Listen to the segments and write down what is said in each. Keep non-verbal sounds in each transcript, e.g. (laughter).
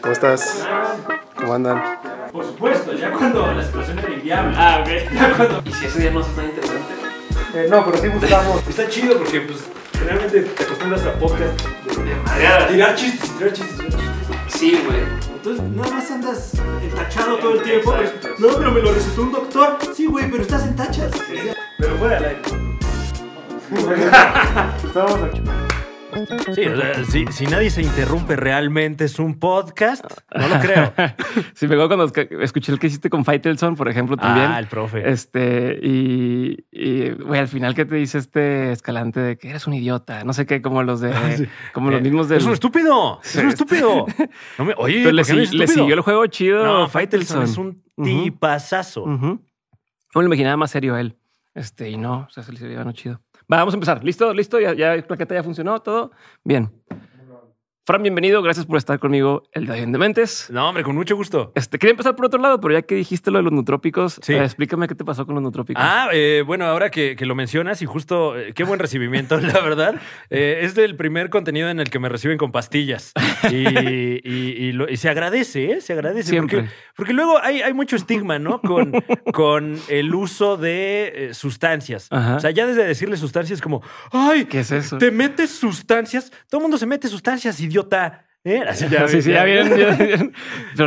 ¿Cómo estás? ¿Cómo andan? Por supuesto, ya cuando la situación era inviable. Ah, ok. (laughs) Ya cuando... ¿Y si ese día no es tan interesante? Eh, no, pero sí buscamos. (laughs) está chido porque, pues, realmente te acostumbras a podcast de, Tirar chistes, tirar chistes, tirar chistes. Sí, güey. Entonces, nada más andas entachado todo el tiempo. Pues, no, pero me lo recetó un doctor. Sí, güey, pero estás en tachas. Pero fuera del aire. Estamos (laughs) aquí. Sí, si, nadie se interrumpe realmente, es un podcast. No lo creo. (laughs) sí, me acuerdo cuando escuché el que hiciste con Faitelson, por ejemplo, también. Ah, el profe. Este, y, al final que te dice este escalante de que eres un idiota, no sé qué, como los de, (laughs) ah, como los eh, mismos de. Es un estúpido. Es un estúpido. oye, le, siguió el juego chido. No, Faitelson es un No lo imaginaba más serio él. Este, y no, o sea, se le iba no chido vamos a empezar. ¿Listo? ¿Listo? ¿Ya, ya la plaqueta ya funcionó? ¿Todo? Bien. Fran, bienvenido. Gracias por estar conmigo el día de Dementes. No, hombre, con mucho gusto. Este, quería empezar por otro lado, pero ya que dijiste lo de los nutrópicos, eh, explícame qué te pasó con los nutrópicos. Ah, eh, bueno, ahora que, lo mencionas y justo eh, qué buen recibimiento, (laughs) la verdad. es el primer contenido en el que me reciben con pastillas y, (laughs) se agradece, se agradece. Siempre. Porque, luego hay, mucho estigma, ¿no? Con, (laughs) el uso de sustancias. O sea, ya desde decirle sustancias como, ay, ¿qué es eso? Te metes sustancias. Todo el mundo se mete sustancias y idiota. Pero,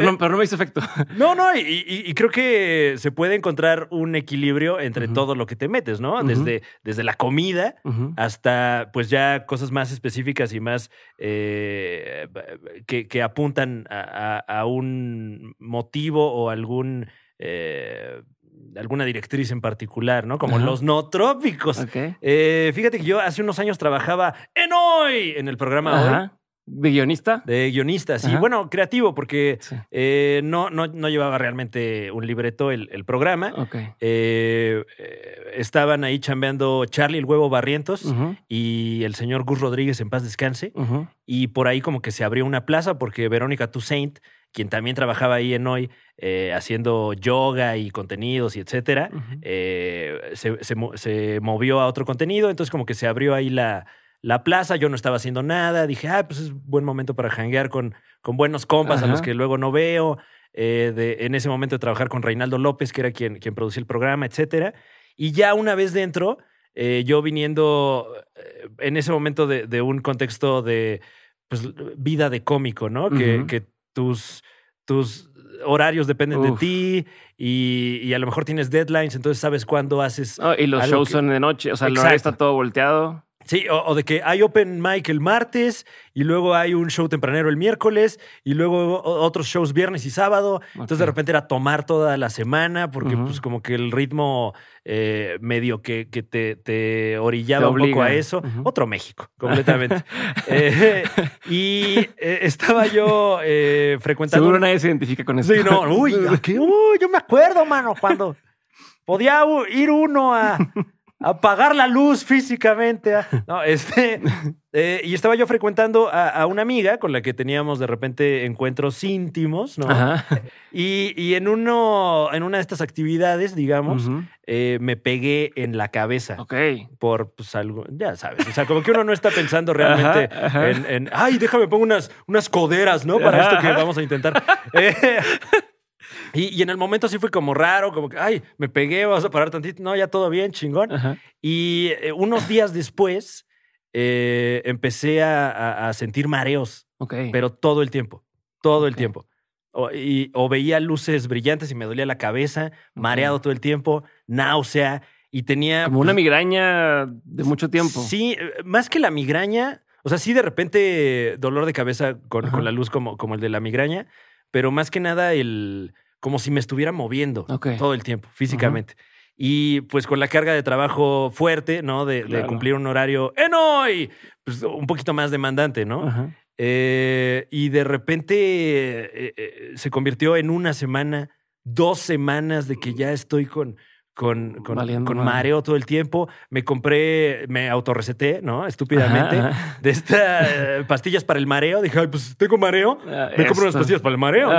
no, no, me hizo efecto. No, no, y, creo que se puede encontrar un equilibrio entre todo lo que te metes, ¿no? desde, desde la comida hasta, pues ya cosas más específicas y más eh, que, apuntan a, un motivo o algún. Eh, alguna directriz en particular, ¿no? Como los no trópicos. Eh, fíjate que yo hace unos años trabajaba en hoy, en el programa hoy. ¿De guionista? De guionista, sí. Bueno, creativo, porque eh, no, no, no, llevaba realmente un libreto el, programa. Eh, estaban ahí chambeando Charlie el huevo Barrientos y el señor Gus Rodríguez en paz descanse. Y por ahí como que se abrió una plaza porque Verónica Toussaint, quien también trabajaba ahí en Hoy, eh, haciendo yoga y contenidos y etcétera, se, se movió a otro contenido. Entonces como que se abrió ahí la la plaza, yo no estaba haciendo nada, dije, ah, pues es buen momento para janguear con, buenos compas a los que luego no veo, eh, en ese momento de trabajar con Reinaldo López, que era quien, producía el programa, etcétera. Y ya una vez dentro, eh, yo viniendo eh, en ese momento de, un contexto de pues, vida de cómico, ¿no? que, tus, horarios dependen de ti y, a lo mejor tienes deadlines, entonces sabes cuándo haces. y los shows son de noche, o sea, el horario está todo volteado. Sí, o, de que hay open mic el martes y luego hay un show tempranero el miércoles y luego otros shows viernes y sábado. Entonces de repente era tomar toda la semana porque pues como que el ritmo eh, medio que, te, orillaba un poco a eso. Otro México, completamente. (laughs) Eh, y eh, estaba yo frecuentando... Seguro nadie se identifica con eso. Sí, no. Uy, (laughs) uy, yo me acuerdo, mano, cuando podía ir uno a apagar la luz físicamente. ¿ah? (laughs) No, este, eh, y estaba yo frecuentando a, una amiga con la que teníamos de repente encuentros íntimos, ¿no? Y, en uno, en una de estas actividades, digamos, eh, me pegué en la cabeza. Ok. Por pues algo, ya sabes. O sea, como que uno no está pensando realmente En, ay, déjame pongo unas, unas coderas, ¿no? Para esto que vamos a intentar. (laughs) Eh, y, en el momento sí fue como raro, como que, ay, me pegué, vas a parar tantito. No, ya todo bien, chingón. Y eh, unos días después eh, empecé a, sentir mareos, Ok. pero todo el tiempo, todo el tiempo. O, y, o, veía luces brillantes y me dolía la cabeza, mareado todo el tiempo, náusea y tenía... Como una pues migraña de mucho tiempo. Sí, eh, más que la migraña, o sea, sí de repente dolor de cabeza con, con la luz como, como el de la migraña, pero más que nada el como si me estuviera moviendo todo el tiempo físicamente. Y pues con la carga de trabajo fuerte, ¿no? De, cumplir un horario en hoy, pues un poquito más demandante, ¿no? Eh, y de repente eh, eh, se convirtió en una semana, dos semanas de que ya estoy con, con, con, con mareo todo el tiempo. Me compré, me autorreceté, ¿no? Estúpidamente. De estas eh, pastillas para el mareo. Dije, Ay, pues tengo mareo. Ah, me compro unas pastillas para el mareo,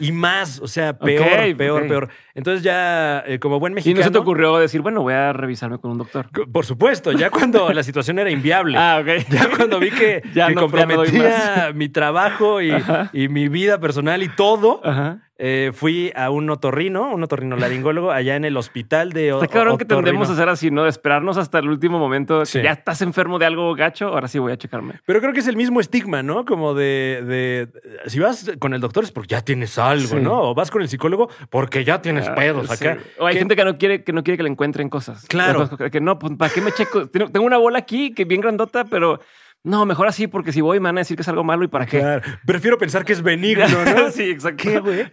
Y más, o sea, peor, peor, peor. Entonces ya, eh, como buen mexicano... ¿Y no se te ocurrió decir, bueno, voy a revisarme con un doctor? Por supuesto, ya cuando la situación era inviable. Ah, ok. (laughs) Ya cuando vi que, (laughs) ya comprometía mi trabajo y, y, mi vida personal y todo... Ajá eh, fui a un otorrino, un otorrino laringólogo allá en el hospital de Está cabrón que tendemos a hacer así, ¿no? De esperarnos hasta el último momento. Si ya estás enfermo de algo gacho, ahora sí voy a checarme. Pero creo que es el mismo estigma, ¿no? Como de. si vas con el doctor es porque ya tienes algo, ¿no? O vas con el psicólogo porque ya tienes ah, pedos acá. O hay gente que no, quiere, que no quiere que le encuentren cosas. Claro. Que no, pues, ¿para qué me checo? Tengo una bola aquí que bien grandota, pero no, mejor así, porque si voy me van a decir que es algo malo y para qué. Prefiero pensar que es benigno, ¿no? (laughs) sí, exacto. güey?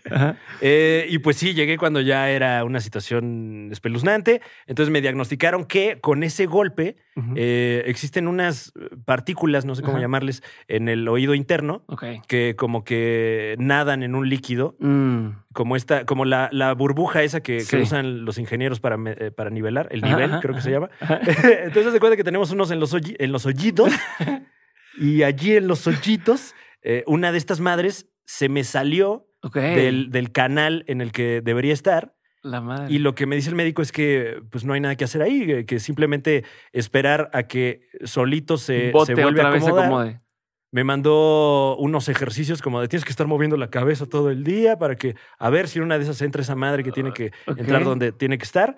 Eh, y pues sí, llegué cuando ya era una situación espeluznante. Entonces me diagnosticaron que con ese golpe eh, existen unas partículas, no sé cómo llamarles, en el oído interno que como que nadan en un líquido. Mm como esta, como la, la burbuja esa que, usan los ingenieros para, eh, para nivelar, el nivel, creo que se llama. (laughs) Entonces se cuenta que tenemos unos en los, en los hoyitos (laughs) y allí en los hoyitos, eh, una de estas madres se me salió del, del, canal en el que debería estar. La madre. Y lo que me dice el médico es que pues no hay nada que hacer ahí, eh, que simplemente esperar a que solito se, vuelva se vuelve a acomodar me mandó unos ejercicios como de tienes que estar moviendo la cabeza todo el día para que a ver si una de esas entra esa madre que tiene que ah, entrar donde tiene que estar.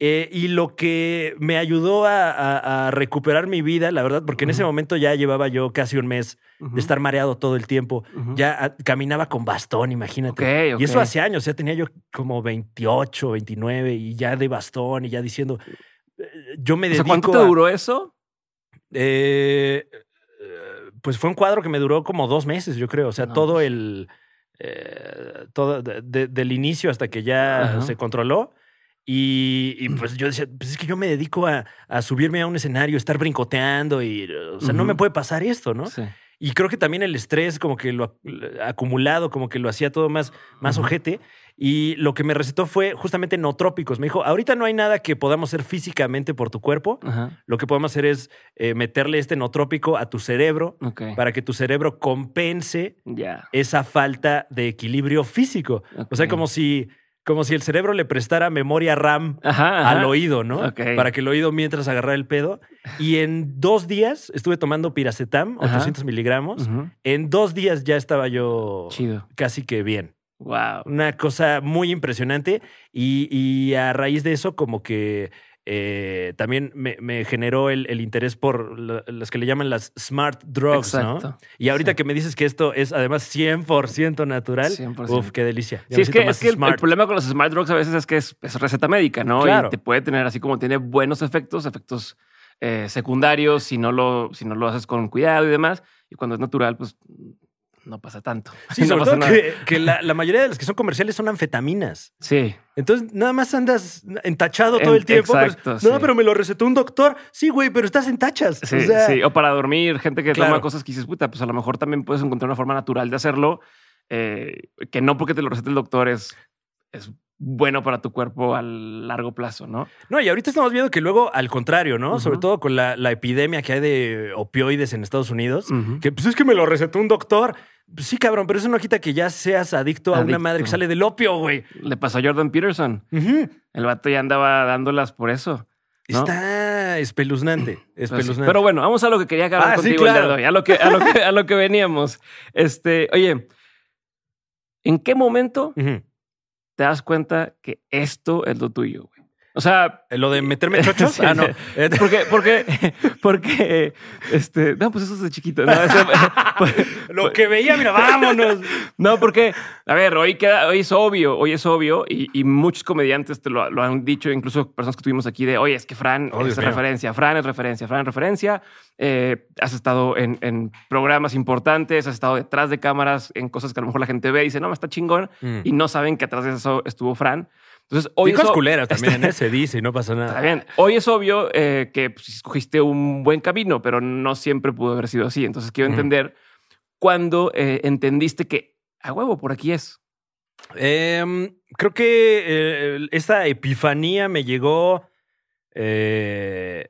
Eh, y lo que me ayudó a, recuperar mi vida, la verdad, porque en ese momento ya llevaba yo casi un mes de estar mareado todo el tiempo. Ya ah, caminaba con bastón, imagínate. Y eso hace años, ya tenía yo como 28, 29 y ya de bastón y ya diciendo, eh, yo me dedico. ¿Cuánto duró eso? Eh, pues fue un cuadro que me duró como dos meses, yo creo. O sea, todo el. Eh, todo del inicio hasta que ya se controló. Y, y, mm. pues yo decía, pues es que yo me dedico a, a subirme a un escenario, estar brincoteando y, o sea, no me puede pasar esto, ¿no? Sí. Y creo que también el estrés, como que lo acumulado, como que lo hacía todo más, más ojete. Y lo que me recetó fue justamente nootrópicos. Me dijo, ahorita no hay nada que podamos hacer físicamente por tu cuerpo. Lo que podemos hacer es eh, meterle este nootrópico a tu cerebro para que tu cerebro compense esa falta de equilibrio físico. O sea, como si como si el cerebro le prestara memoria RAM al oído, ¿no? Para que el oído mientras agarrara el pedo. Y en dos días estuve tomando piracetam, 800 miligramos. En dos días ya estaba yo casi que bien. Wow. Una cosa muy impresionante. y, a raíz de eso, como que eh, también me, generó el, interés por las que le llaman las smart drugs, ¿no? Y ahorita que me dices que esto es además 100% natural, uff, uf, qué delicia. sí, es que, el, problema con los smart drugs a veces es que es, receta médica, ¿no? Y te puede tener así como tiene buenos efectos, efectos eh, secundarios si no, lo, si no lo haces con cuidado y demás. Y cuando es natural, pues no pasa tanto. (laughs) Sí, sobre todo que, la, mayoría de las que son comerciales son anfetaminas. Sí. Entonces, nada más andas entachado todo el tiempo. No, pero me lo recetó un doctor. Sí, güey, pero estás en tachas. Sí, o, sí. o para dormir, gente que clama toma cosas que dices, puta, pues a lo mejor también puedes encontrar una forma natural de hacerlo. Eh, que no porque te lo recete el doctor es, es bueno para tu cuerpo a largo plazo, ¿no? No, y ahorita estamos viendo que luego, al contrario, ¿no? Sobre todo con la, epidemia que hay de opioides en Estados Unidos, que pues es que me lo recetó un doctor sí, cabrón, pero eso no quita que ya seas adicto, a una madre que sale del opio, güey. Le pasó a Jordan Peterson. El vato ya andaba dándolas por eso. Está espeluznante, pues espeluznante. Pero, bueno, vamos a lo que quería acabar ah, contigo sí, a lo, que, veníamos. Este, oye, ¿en qué momento te das cuenta que esto es lo tuyo? Güey? O sea. Eh, lo de meterme chochos. (laughs) ah, no. (laughs) Porque, porque, porque, este, no, pues eso es de chiquito. (laughs) Lo que veía, mira, vámonos. no, porque, a ver, hoy queda, hoy es obvio, hoy es obvio, y, muchos comediantes te lo, han dicho, incluso personas que tuvimos aquí de, oye, es que Fran oh, es referencia, Fran es referencia, Fran es referencia. Eh, has estado en, programas importantes, has estado detrás de cámaras en cosas que a lo mejor la gente ve y dice, no, está chingón, mm. y no saben que atrás de eso estuvo Fran. Entonces, hoy culeras también, ¿eh? se dice y no pasa nada. bien. Hoy es obvio eh, que pues, escogiste un buen camino, pero no siempre pudo haber sido así. Entonces, quiero entender cuándo eh, entendiste que a huevo por aquí es. Em, creo que esta epifanía me llegó. Eh,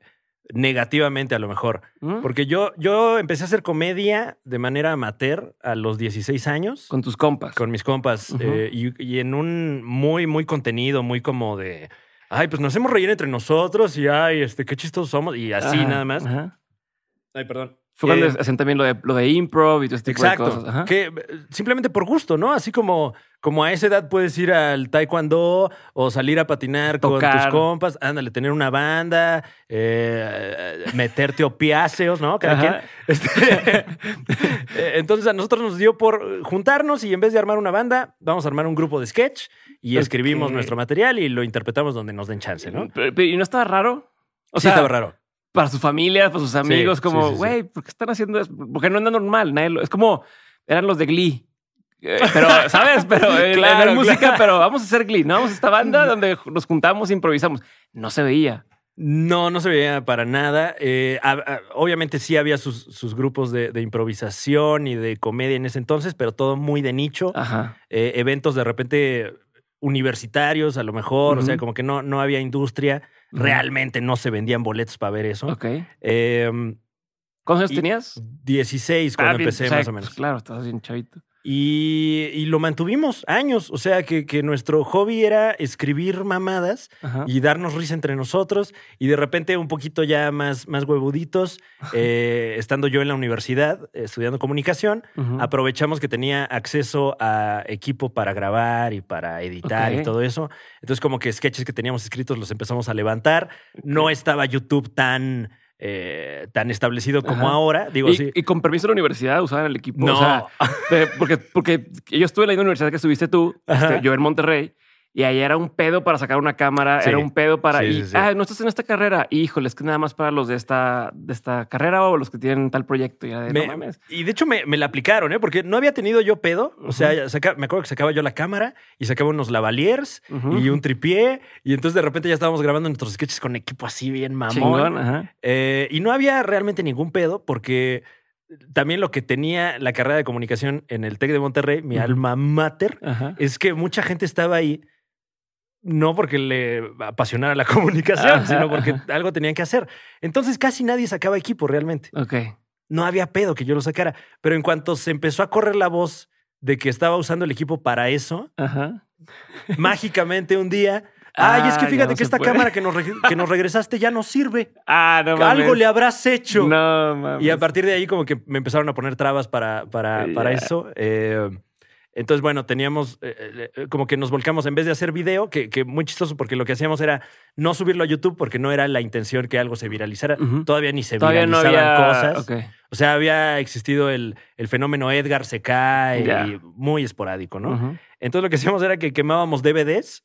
negativamente a lo mejor. Mm. Porque yo, yo empecé a hacer comedia de manera amateur a los 16 años. Con tus compas. Con mis compas. Eh, y, en un muy, muy contenido, muy como de, ay, pues nos hacemos reír entre nosotros y, ay, este, qué chistosos somos y así nada más. Ay, perdón. Fue cuando eh, hacen también lo de, lo de improv y todo este tipo exacto, de cosas. Que eh, simplemente por gusto, ¿no? Así como, como a esa edad puedes ir al taekwondo o salir a patinar con tus compas, ándale, tener una banda, eh, meterte opiáceos, ¿no? (laughs) Este, entonces a nosotros nos dio por juntarnos y en vez de armar una banda, vamos a armar un grupo de sketch y escribimos nuestro material y lo interpretamos donde nos den chance, ¿no? ¿Y no estaba raro? sí, estaba raro para sus familias, para sus amigos, como, güey, ¿por qué están haciendo eso? Porque no anda normal, nadie es como, eran los de Glee. Eh, pero, (laughs) ¿sabes? Pero eh, la música, pero vamos a hacer Glee, ¿no? Vamos a esta banda donde nos juntamos, improvisamos. No se veía. No, no se veía para nada. Eh, ah, obviamente sí había sus, grupos de, improvisación y de comedia en ese entonces, pero todo muy de nicho. Ajá. eventos de repente universitarios, a lo mejor, o sea, como que no, no había industria. Realmente no se vendían boletos para ver eso. Em, ¿Cuántos años tenías? 16 cuando ah, empecé, más o menos. claro, estás bien chavito. Y, lo mantuvimos años. O sea, que, nuestro hobby era escribir mamadas y darnos risa entre nosotros. Y de repente, un poquito ya más, más huevuditos, eh, estando yo en la universidad eh, estudiando comunicación, aprovechamos que tenía acceso a equipo para grabar y para editar y todo eso. Entonces, como que sketches que teníamos escritos los empezamos a levantar. No estaba YouTube tan eh, tan establecido como ahora. Digo, y, sí. y con permiso de la universidad usaban el equipo. O sea, porque, porque yo estuve en la universidad que estuviste tú, este, yo en Monterrey. Y ahí era un pedo para sacar una cámara, era un pedo para... ah, no estás en esta carrera. Híjole, es que nada más para los de esta, de esta carrera o los que tienen tal proyecto. Y, de, y de hecho me, la aplicaron, ¿eh? porque no había tenido yo pedo. O sea, me acuerdo que sacaba yo la cámara y sacaba unos lavaliers y un tripié. Y entonces de repente ya estábamos grabando nuestros sketches con equipo así bien mamón. Eh, y no había realmente ningún pedo porque también lo que tenía la carrera de comunicación en el TEC de Monterrey, mi alma mater, es que mucha gente estaba ahí no porque le apasionara la (laughs) comunicación, sino porque algo tenían que hacer. Entonces casi nadie sacaba equipo realmente. Ok. No había pedo que yo lo sacara. Pero en cuanto se empezó a correr la voz de que estaba usando el equipo para eso, Ajá. mágicamente un día. (laughs) Ah, Ay, es que fíjate que esta cámara que nos, regresaste ya no sirve. (laughs) Ah, no mames. Algo le habrás hecho. No mames. Y a partir de ahí, como que me empezaron a poner trabas para, para, para eso. Eh, entonces, bueno, teníamos eh, eh, eh, como que nos volcamos en vez de hacer video, que, muy chistoso porque lo que hacíamos era no subirlo a YouTube porque no era la intención que algo se viralizara. Todavía ni se Todavía viralizaban no había... cosas. O sea, había existido el, el fenómeno Edgar se cae, y muy esporádico, ¿no? Entonces lo que hacíamos era que quemábamos DVDs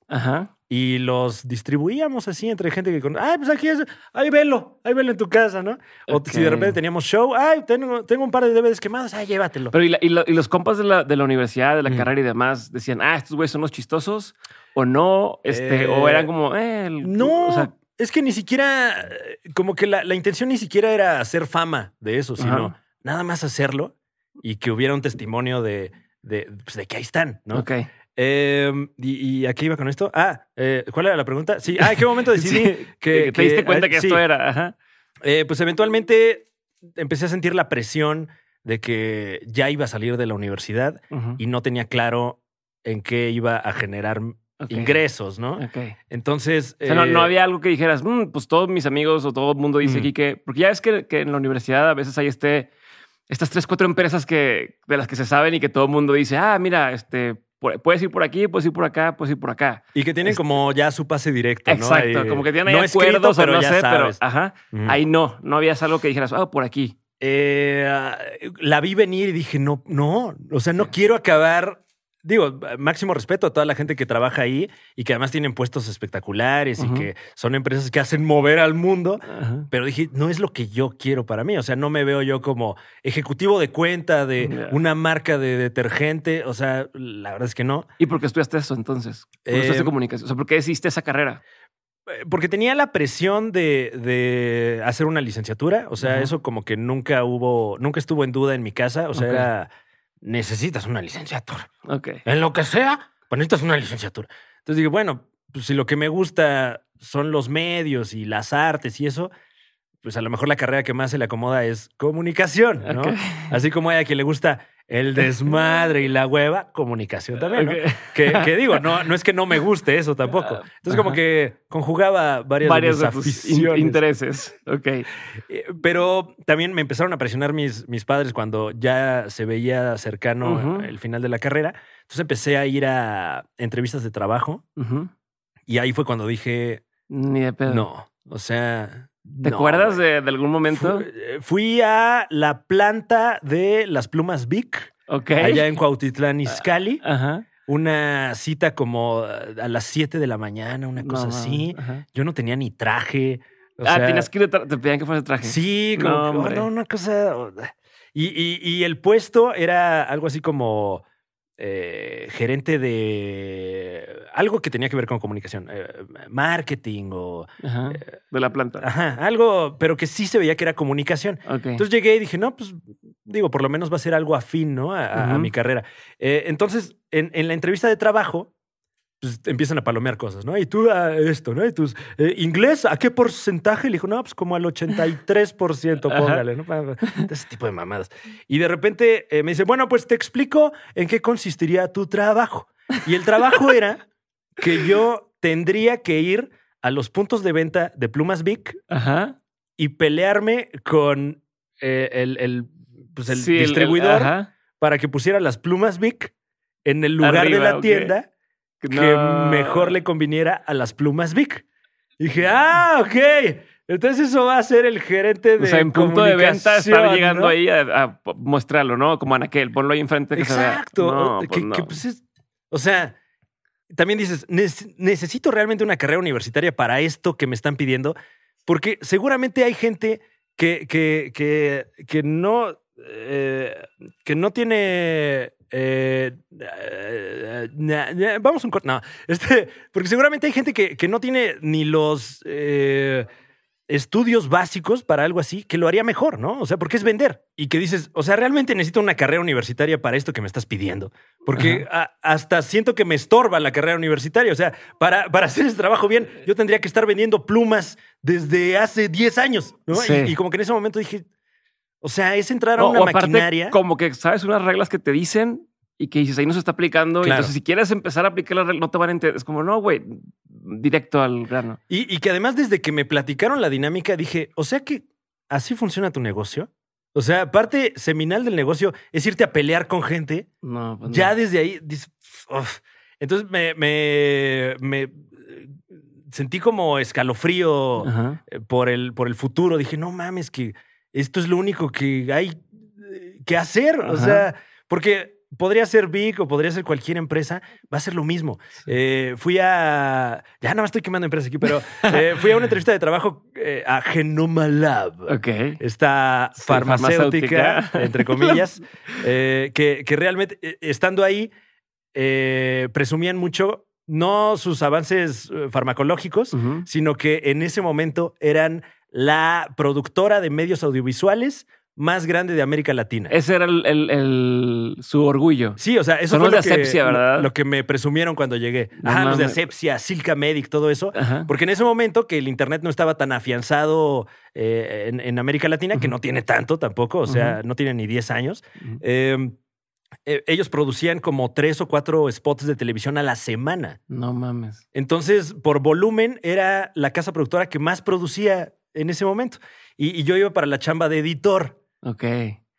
y los distribuíamos así entre gente que con, ay, pues aquí es, ay, velo, ay, velo en tu casa, ¿no? O si de repente teníamos show, ay, tengo, tengo un par de DVDs quemados, ay, llévatelo. Pero y, los compas de la, de la, universidad, de la carrera y demás, decían, ah, estos güeyes son los chistosos o no, este, o eh, eran como, eh, no, o sea, es que ni siquiera, como que la, intención ni siquiera era hacer fama de eso, sino nada más hacerlo y que hubiera un testimonio de, de, pues de que ahí están, ¿no? Ok. Em, y, y, aquí iba con esto? Ah, eh, ¿cuál era la pregunta? Sí, ah, ¿en qué momento (laughs) decidí que, te diste cuenta que esto era? Ajá. Eh, pues eventualmente empecé a sentir la presión de que ya iba a salir de la universidad y no tenía claro en qué iba a generar ingresos, ¿no? Ok. Entonces. no, eh, había algo que dijeras, mm, pues todos mis amigos o todo el mundo dice mm. aquí que. Porque ya es que, en la universidad a veces hay este, estas tres, cuatro empresas que, de las que se saben y que todo el mundo dice, ah, mira, este, puedes ir por aquí, puedes ir por acá, puedes ir por acá. Y que tienen este como ya su pase directo, exacto, como que tienen ahí acuerdos, pero no sé, pero ajá, ahí no, no había algo que dijeras, ah, por aquí. Eh, la vi venir y dije, no, no, o sea, no quiero acabar digo, máximo respeto a toda la gente que trabaja ahí y que además tienen puestos espectaculares y que son empresas que hacen mover al mundo. Pero dije, no es lo que yo quiero para mí. O sea, no me veo yo como ejecutivo de cuenta de una marca de detergente. O sea, la verdad es que no. ¿Y por qué estudiaste eso entonces? ¿Por qué em, comunicación? O sea, ¿por qué hiciste esa carrera? Eh, porque tenía la presión de, hacer una licenciatura. O sea, eso como que nunca hubo, nunca estuvo en duda en mi casa. O sea, era necesitas una licenciatura. En lo que sea, pues, necesitas una licenciatura. Entonces dije, bueno, pues, si lo que me gusta son los medios y las artes y eso, pues a lo mejor la carrera que más se le acomoda es comunicación, ¿no? Así como hay a quien le gusta el desmadre y la hueva, comunicación también, Que, (laughs) digo, no, no es que no me guste eso tampoco. Ah, Entonces, como que conjugaba varias, varias de, intereses. Ok. Eh, pero también me empezaron a presionar mis, mis padres cuando ya se veía cercano el final de la carrera. Entonces empecé a ir a entrevistas de trabajo y ahí fue cuando dije. Ni de pedo. No. O sea, ¿Te acuerdas de, algún momento? Eh, fui, a la planta de las plumas Vic. Ok. Allá en Cuautitlán, Izcalli. Ah, ajá una cita como eh, a las 7 de la mañana, una cosa así. Yo no tenía ni traje. ah, sea, tenías que ir te pedían que fuese traje. Sí, como que, oh, una cosa. Y, y, y, el puesto era algo así como eh, gerente de algo que tenía que ver con comunicación, eh, marketing o... Eh, de la planta. Ajá, algo, pero que sí se veía que era comunicación. Entonces llegué y dije, no, pues digo, por lo menos va a ser algo afín, ¿no? A, mi carrera. entonces, en, la entrevista de trabajo, pues, empiezan a palomear cosas, ¿no? Y tú a ah, esto, ¿no? Y tus, eh, ¿inglés a qué porcentaje? Le dijo, no, pues como al 83%, póngale, ¿no? Ese tipo de mamadas. Y de repente eh, me dice, bueno, pues te explico en qué consistiría tu trabajo. Y el trabajo era que yo tendría que ir a los puntos de venta de plumas Vic y pelearme con eh, el, el, pues distribuidor para que pusiera las plumas Vic en el lugar de la tienda que mejor le conviniera a las plumas Vic. dije, ah, ok. Entonces eso va a ser el gerente de. O sea, en punto de venta estar llegando ahí a, mostrarlo, ¿no? Como Anaquel, ponlo ahí enfrente. Que Exacto. Pues pues, o sea, también dices, necesito realmente una carrera universitaria para esto que me están pidiendo, porque seguramente hay gente que, que, que, que no. Eh, que no tiene eh, eh, eh, vamos un corto No, este, porque seguramente hay gente que, no tiene ni los estudios básicos para algo así, que lo haría mejor, ¿no? O sea, porque es vender. Y que dices, o sea, realmente necesito una carrera universitaria para esto que me estás pidiendo. Porque hasta siento que me estorba la carrera universitaria. O sea, para, para hacer ese trabajo bien, yo tendría que estar vendiendo plumas desde hace 10 años, y como que en ese momento dije, o sea, es entrar a una maquinaria. Como que sabes unas reglas que te dicen y que dices ahí no se está aplicando. Y entonces, si quieres empezar a aplicar las reglas, no te van a entender. Es como, no, güey, directo al grano. Y, que además, desde que me platicaron la dinámica, dije, o sea que así funciona tu negocio. O sea, parte seminal del negocio es irte a pelear con gente. No, pues ya desde ahí. Entonces me, eh, sentí como escalofrío eh, por el, por el futuro. Dije, no mames, que esto es lo único que hay eh, que hacer. O sea, porque podría ser Big o podría ser cualquier empresa, va a ser lo mismo. Eh, fui a. Ya no más estoy quemando empresas aquí, pero eh, fui a una entrevista de trabajo a Genoma Lab. Ok. Esta farmacéutica, (laughs) entre comillas, que, que, realmente estando ahí presumían mucho. No sus avances farmacológicos, sino que en ese momento eran la productora de medios audiovisuales más grande de América Latina. Ese era el, su orgullo. Sí, o sea, eso Son fue de Asepsia, ¿verdad? lo que me presumieron cuando llegué. Ajá, los de Asepsia, Silca Medic, todo eso. Porque en ese momento que el Internet no estaba tan afianzado eh, en, América Latina, que no tiene tanto tampoco, o sea, no tiene ni 10 años. Em, eh, ellos producían como tres o cuatro spots de televisión a la semana. No mames. Entonces, por volumen, era la casa productora que más producía en ese momento. Y, yo iba para la chamba de editor. Ok.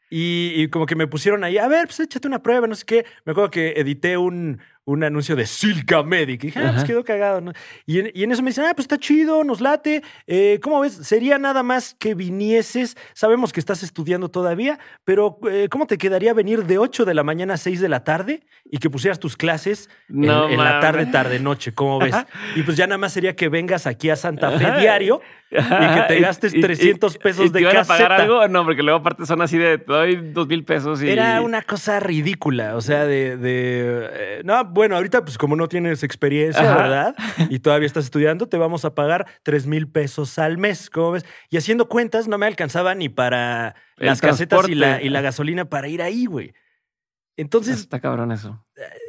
Y, como que me pusieron ahí, a ver, pues échate una prueba, no sé qué. Me acuerdo que edité un, un anuncio de Silka Medic. Y dije, ah, pues quedó cagado. ¿no? Y, en, eso me dicen, ah, pues está chido, nos late. Eh, ¿Cómo ves? Sería nada más que vinieses. Sabemos que estás estudiando todavía, pero eh, ¿cómo te quedaría venir de 8 de la mañana a 6 de la tarde y que pusieras tus clases en, la tarde, tarde, noche? ¿Cómo ves? (laughs) Y pues ya nada más sería que vengas aquí a Santa Fe diario y que (laughs) te gastes 300 300 pesos de casa iban a algo? No, porque luego aparte son así de dos doy 2 mil pesos Era una cosa ridícula, o sea, de... Eh, no, bueno, ahorita pues como no tienes experiencia, ¿verdad? (laughs) Y todavía estás estudiando, te vamos a pagar 3 mil pesos al mes, ¿cómo ves? Y haciendo cuentas no me alcanzaba ni para las casetas y y la gasolina para ir ahí, güey. Entonces. Está cabrón eso.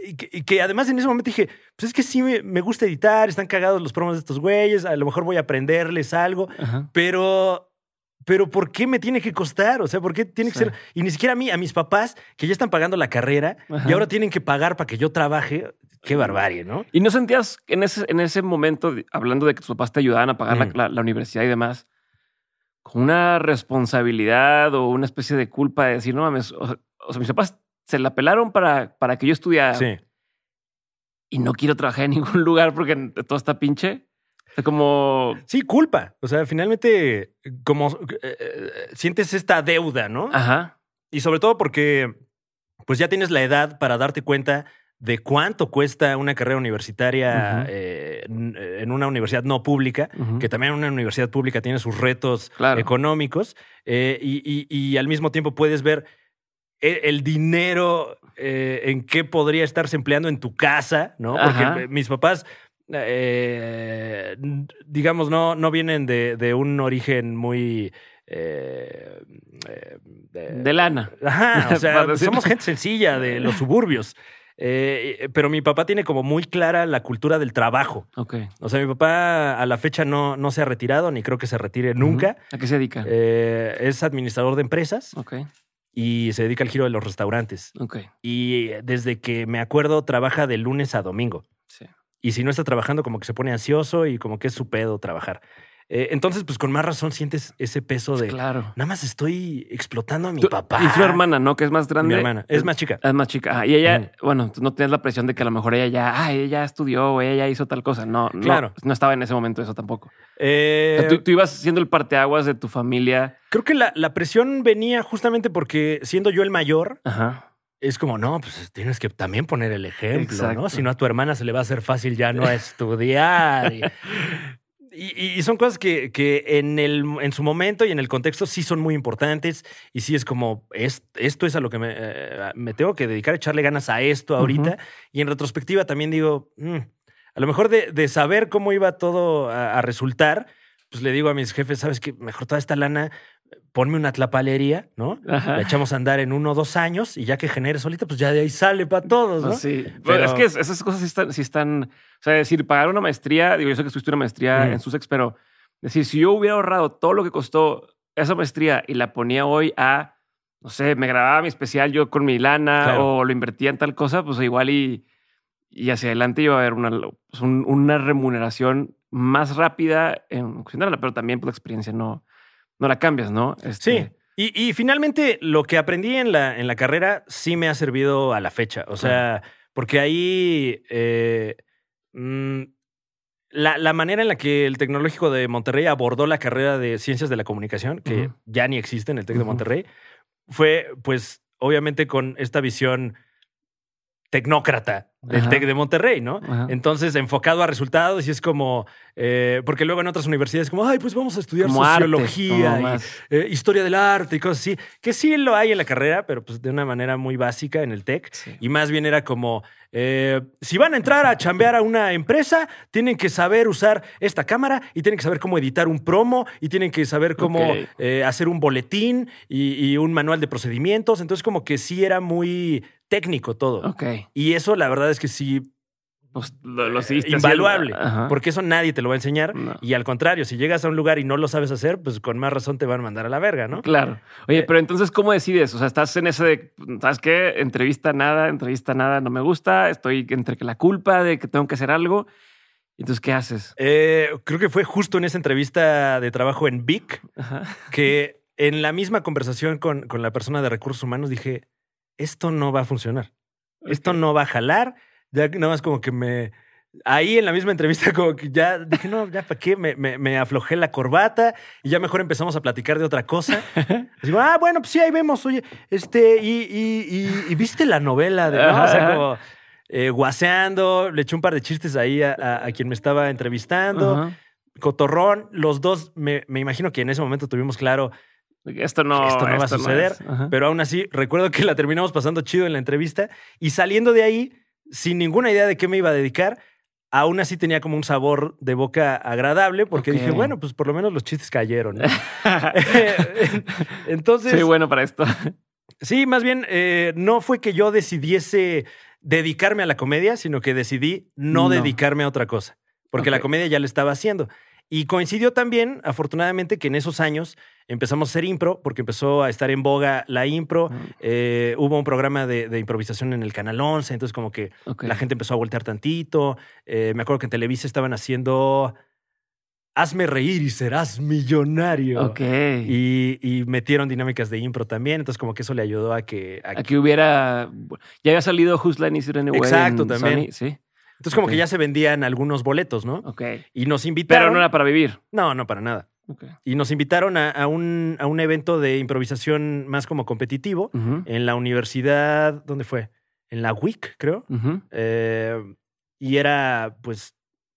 Y que, además en ese momento dije, pues es que sí me, gusta editar, están cagados los promos de estos güeyes, a lo mejor voy a aprenderles algo, pero. Pero ¿por qué me tiene que costar? O sea, ¿por qué tiene que ser? Y ni siquiera a mí, a mis papás, que ya están pagando la carrera y ahora tienen que pagar para que yo trabaje. Qué barbarie, ¿no? Y no sentías en ese, en ese momento, hablando de que tus papás te ayudaban a pagar la, mm. universidad y demás, con una responsabilidad o una especie de culpa de decir, no mames, o sea, mis papás se la pelaron para, para que yo estudiara. Sí. Y no quiero trabajar en ningún (laughs) lugar porque todo está pinche. como. Sí, culpa. O sea, finalmente, como eh, eh, sientes esta deuda, ¿no? Ajá. Y sobre todo porque, pues ya tienes la edad para darte cuenta de cuánto cuesta una carrera universitaria eh, en una universidad no pública, que también una universidad pública tiene sus retos económicos, y, al mismo tiempo puedes ver el dinero eh, en qué podría estarse empleando en tu casa, ¿no? Porque mis papás, eh, digamos, no, no vienen de, un origen muy... Eh, de, lana. Ajá, (laughs) o sea, somos gente sencilla de (laughs) los suburbios. pero mi papá tiene como muy clara la cultura del trabajo. Okay. O sea, mi papá a la fecha no, no se ha retirado, ni creo que se retire nunca. ¿A qué se dedica? es administrador de empresas. ok y se dedica al giro de los restaurantes. Y eh, desde que me acuerdo, trabaja de lunes a domingo. Y si no está trabajando, como que se pone ansioso y como que es su pedo trabajar. Eh, entonces, pues con más razón sientes ese peso pues de. Claro. Nada más estoy explotando a mi papá. Y su hermana, ¿no? Que es más grande. Mi hermana. Es, más chica. Es más chica. Ah, y ella, bueno, no tienes la presión de que a lo mejor ella ya, ah, ella estudió o ella hizo tal cosa. No, claro. No, estaba en ese momento eso tampoco. Eh, tú, ibas siendo el parteaguas de tu familia. Creo que la, presión venía justamente porque siendo yo el mayor. es como, no, pues tienes que también poner el ejemplo, ¿no? Si no, a tu hermana se le va a hacer fácil ya no (laughs) estudiar. Y, y, son cosas que, que en, el, en su momento y en el contexto sí son muy importantes y sí es como, esto es a lo que eh, me, tengo que dedicar, echarle ganas a esto ahorita. Y en retrospectiva también digo, mm, a lo mejor de, de, saber cómo iba todo a, a resultar, pues le digo a mis jefes, sabes que mejor toda esta lana ponme una tlapalería, ¿no? La echamos a andar en uno o dos años y ya que genere solita, pues ya de ahí sale para todos, ¿no? sí. Pero... es que esas cosas sí están, están, o sea, decir, pagar una maestría, digo, yo sé que estuviste una maestría en Sussex, pero decir, si yo hubiera ahorrado todo lo que costó esa maestría y la ponía hoy a, no sé, me grababa mi especial yo con mi lana o lo invertía en tal cosa, pues igual y, y hacia adelante iba a haber una, pues una remuneración más rápida en pero también por pues, la experiencia no, no la cambias, ¿no? Sí. Este y, finalmente, lo que aprendí en la, en la carrera sí me ha servido a la fecha. O sea, porque ahí eh, mm, la, la, manera en la que el Tecnológico de Monterrey abordó la carrera de Ciencias de la Comunicación, que ya ni existe en el Tec de Monterrey, fue, pues, obviamente con esta visión tecnócrata del TEC de Monterrey, ¿no? Entonces, enfocado a resultados y es como, eh, porque luego en otras universidades como, ay, pues vamos a estudiar sociología, eh, historia del arte y cosas así, que sí lo hay en la carrera, pero pues de una manera muy básica en el TEC. Y más bien era como, eh, si van a entrar a chambear a una empresa, tienen que saber usar esta cámara y tienen que saber cómo editar un promo y tienen que saber cómo hacer un boletín y un manual de procedimientos. Entonces, como que sí era muy técnico todo. Ok. Y eso la verdad es que sí pues lo, lo eh, invaluable, porque eso nadie te lo va a enseñar. Y al contrario, si llegas a un lugar y no lo sabes hacer, pues con más razón te van a mandar a la verga, ¿no? Claro. Oye, eh, pero entonces, ¿cómo decides? O sea, estás en ese de, ¿sabes qué? Entrevista nada, entrevista nada, no me gusta, estoy entre que la culpa de que tengo que hacer algo. Entonces, ¿qué haces? Eh, creo que fue justo en esa entrevista de trabajo en Vic que en la misma conversación con la persona de recursos humanos dije, esto no va a funcionar. Esto no va a jalar. Ya nada más como que me... Ahí en la misma entrevista (laughs) como que ya dije, no, ya para qué, me, aflojé la corbata y ya mejor empezamos a platicar de otra cosa. (laughs) digo, ah, bueno, pues sí, ahí vemos, oye, este, y, y, y, viste la novela de... guaceando O como eh, guaseando, le eché un par de chistes ahí a, quien me estaba entrevistando. Cotorrón, los dos, me, me imagino que en ese momento tuvimos claro esto no, va a suceder. pero aún así, recuerdo que la terminamos pasando chido en la entrevista y saliendo de ahí, sin ninguna idea de qué me iba a dedicar, aún así tenía como un sabor de boca agradable porque dije, bueno, pues por lo menos los chistes cayeron. (laughs) (laughs) Entonces. Soy bueno para esto. Sí, más bien, eh, no fue que yo decidiese dedicarme a la comedia, sino que decidí no, dedicarme a otra cosa, porque la comedia ya la estaba haciendo. Y coincidió también, afortunadamente, que en esos años empezamos a hacer impro, porque empezó a estar en boga la impro. Ah. Eh, hubo un programa de, improvisación en el Canal 11, entonces como que la gente empezó a voltear tantito. Eh, me acuerdo que en Televisa estaban haciendo... Hazme reír y serás millonario. Y, metieron dinámicas de impro también. Entonces, como que eso le ayudó a que. A, que, hubiera. Ya había salido Just Line Is It Anyway. Exacto, también. sí. Entonces, como que ya se vendían algunos boletos, ¿no? Ok. Y nos invitaron. Pero no era para vivir. No, no, para nada. Okay. Y nos invitaron a, un, a un evento de improvisación más como competitivo en la universidad. ¿Dónde fue? En la WIC, creo. Eh, y era, pues,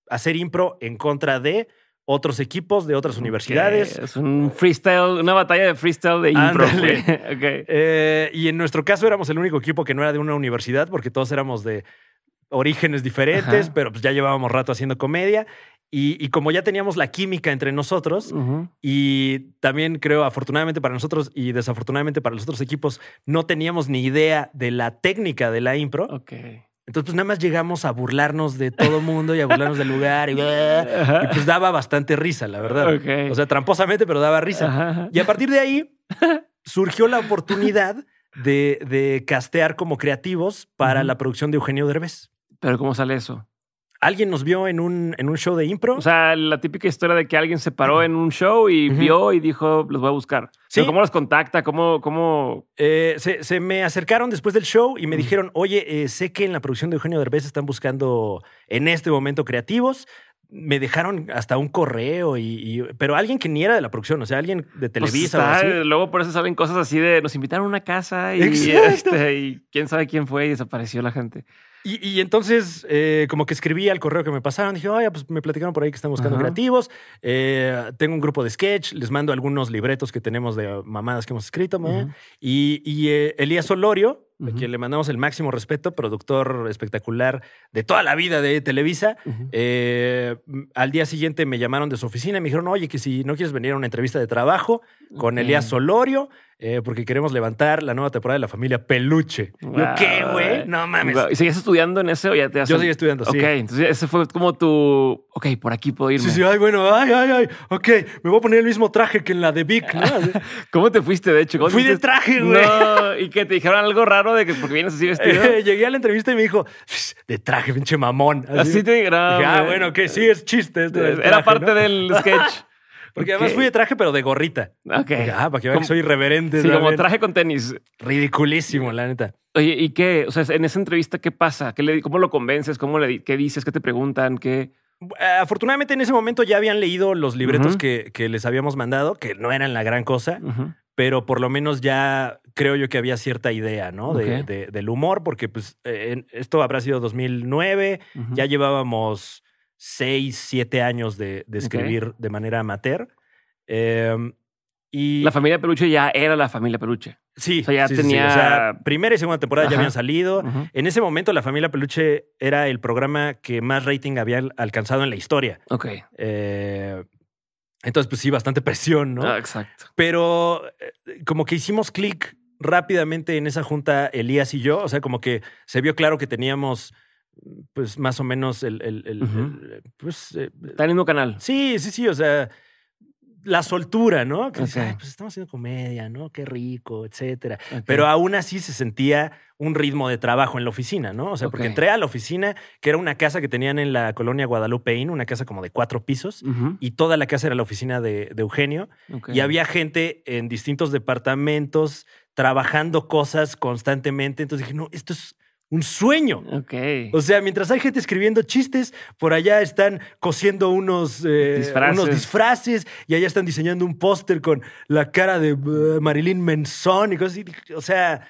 hacer impro en contra de otros equipos de otras universidades. Es un freestyle, una batalla de freestyle de impro. (laughs) okay. eh, y en nuestro caso éramos el único equipo que no era de una universidad porque todos éramos de orígenes diferentes, pero pues ya llevábamos rato haciendo comedia. Y, como ya teníamos la química entre nosotros, y también creo, afortunadamente para nosotros y desafortunadamente para los otros equipos, no teníamos ni idea de la técnica de la impro. Okay. Entonces, pues, nada más llegamos a burlarnos de todo mundo y a burlarnos del lugar y, pues daba bastante risa, la verdad. O sea, tramposamente, pero daba risa. Y a partir de ahí surgió la oportunidad de, castear como creativos para la producción de Eugenio Derbez. ¿Pero cómo sale eso? Alguien nos vio en un, en un show de impro. O sea, la típica historia de que alguien se paró en un show y vio y dijo, los voy a buscar. ¿Cómo los contacta? ¿Cómo...? cómo... Eh, se, se, me acercaron después del show y me dijeron, oye, eh, sé que en la producción de Eugenio Derbez están buscando en este momento creativos me dejaron hasta un correo y, pero alguien que ni era de la producción, o sea, alguien de pues Televisa. Luego por eso salen cosas así de nos invitaron a una casa y, este, y quién sabe quién fue y desapareció la gente. Y, entonces, eh, como que escribí al correo que me pasaron, dije, oye, pues me platicaron por ahí que están buscando creativos. Eh, tengo un grupo de sketch, les mando algunos libretos que tenemos de mamadas que hemos escrito. Y, eh, Elías Solorio a quien le mandamos el máximo respeto, productor espectacular de toda la vida de Televisa. Eh, al día siguiente me llamaron de su oficina y me dijeron, oye, que si no quieres venir a una entrevista de trabajo con Elías Solorio, eh, porque queremos levantar la nueva temporada de la familia Peluche. ¿Qué, güey? No mames. ¿Y seguías estudiando en ese o ya te has... Yo seguía estudiando, sí. Ok, entonces ese fue como tu... Ok, por aquí puedo irme. Sí, sí, ay, bueno, ay, ay, ay. Ok, me voy a poner el mismo traje que en la de Vic. (laughs) ¿Cómo te fuiste, de hecho? Fui del de traje, güey. y que te dijeron algo raro de que porque vienes así vestido. (laughs) llegué a la entrevista y me dijo, de traje, pinche mamón. Así, te dije, ah, bueno, que sí, es chiste. era parte del (laughs) sketch. Porque además fui de traje, pero de gorrita. Ok. Ah, para que vean soy irreverente. Sí, como traje con tenis. Ridiculísimo, la neta. Oye, ¿y qué? O sea, en esa entrevista, ¿qué pasa? ¿Qué le, ¿Cómo lo convences? ¿Cómo le, ¿Qué dices? ¿Qué te preguntan? ¿Qué...? Eh, afortunadamente en ese momento ya habían leído los libretos que, les habíamos mandado, que no eran la gran cosa pero por lo menos ya creo yo que había cierta idea, ¿no? De, del humor, porque pues eh, esto habrá sido 2009, ya llevábamos seis, siete años de, escribir de manera amateur. Em, y... La familia Peluche ya era la familia Peluche. Sí, ya tenía. primera y segunda temporada ya habían salido. En ese momento, La Familia Peluche era el programa que más rating había alcanzado en la historia. Ok. Eh, entonces, pues sí, bastante (laughs) presión, ¿no? Ah, exacto. Pero eh, como que hicimos clic rápidamente en esa junta Elías y yo, o sea, como que se vio claro que teníamos pues más o menos el... el, pues, eh, Está en el mismo canal. Sí, sí, sí, o sea, la soltura, ¿no? Que pues estamos haciendo comedia, ¿no? Qué rico, etcétera. Pero aún así se sentía un ritmo de trabajo en la oficina, ¿no? O sea, porque entré a la oficina, que era una casa que tenían en la colonia Guadalupeín, una casa como de cuatro pisos, y toda la casa era la oficina de, Eugenio. Y había gente en distintos departamentos trabajando cosas constantemente. Entonces dije, no, esto es un sueño. Ok. O sea, mientras hay gente escribiendo chistes, por allá están cosiendo unos, eh, disfraces. y allá están diseñando un póster con la cara de eh, Marilyn Manson y cosas así. O sea,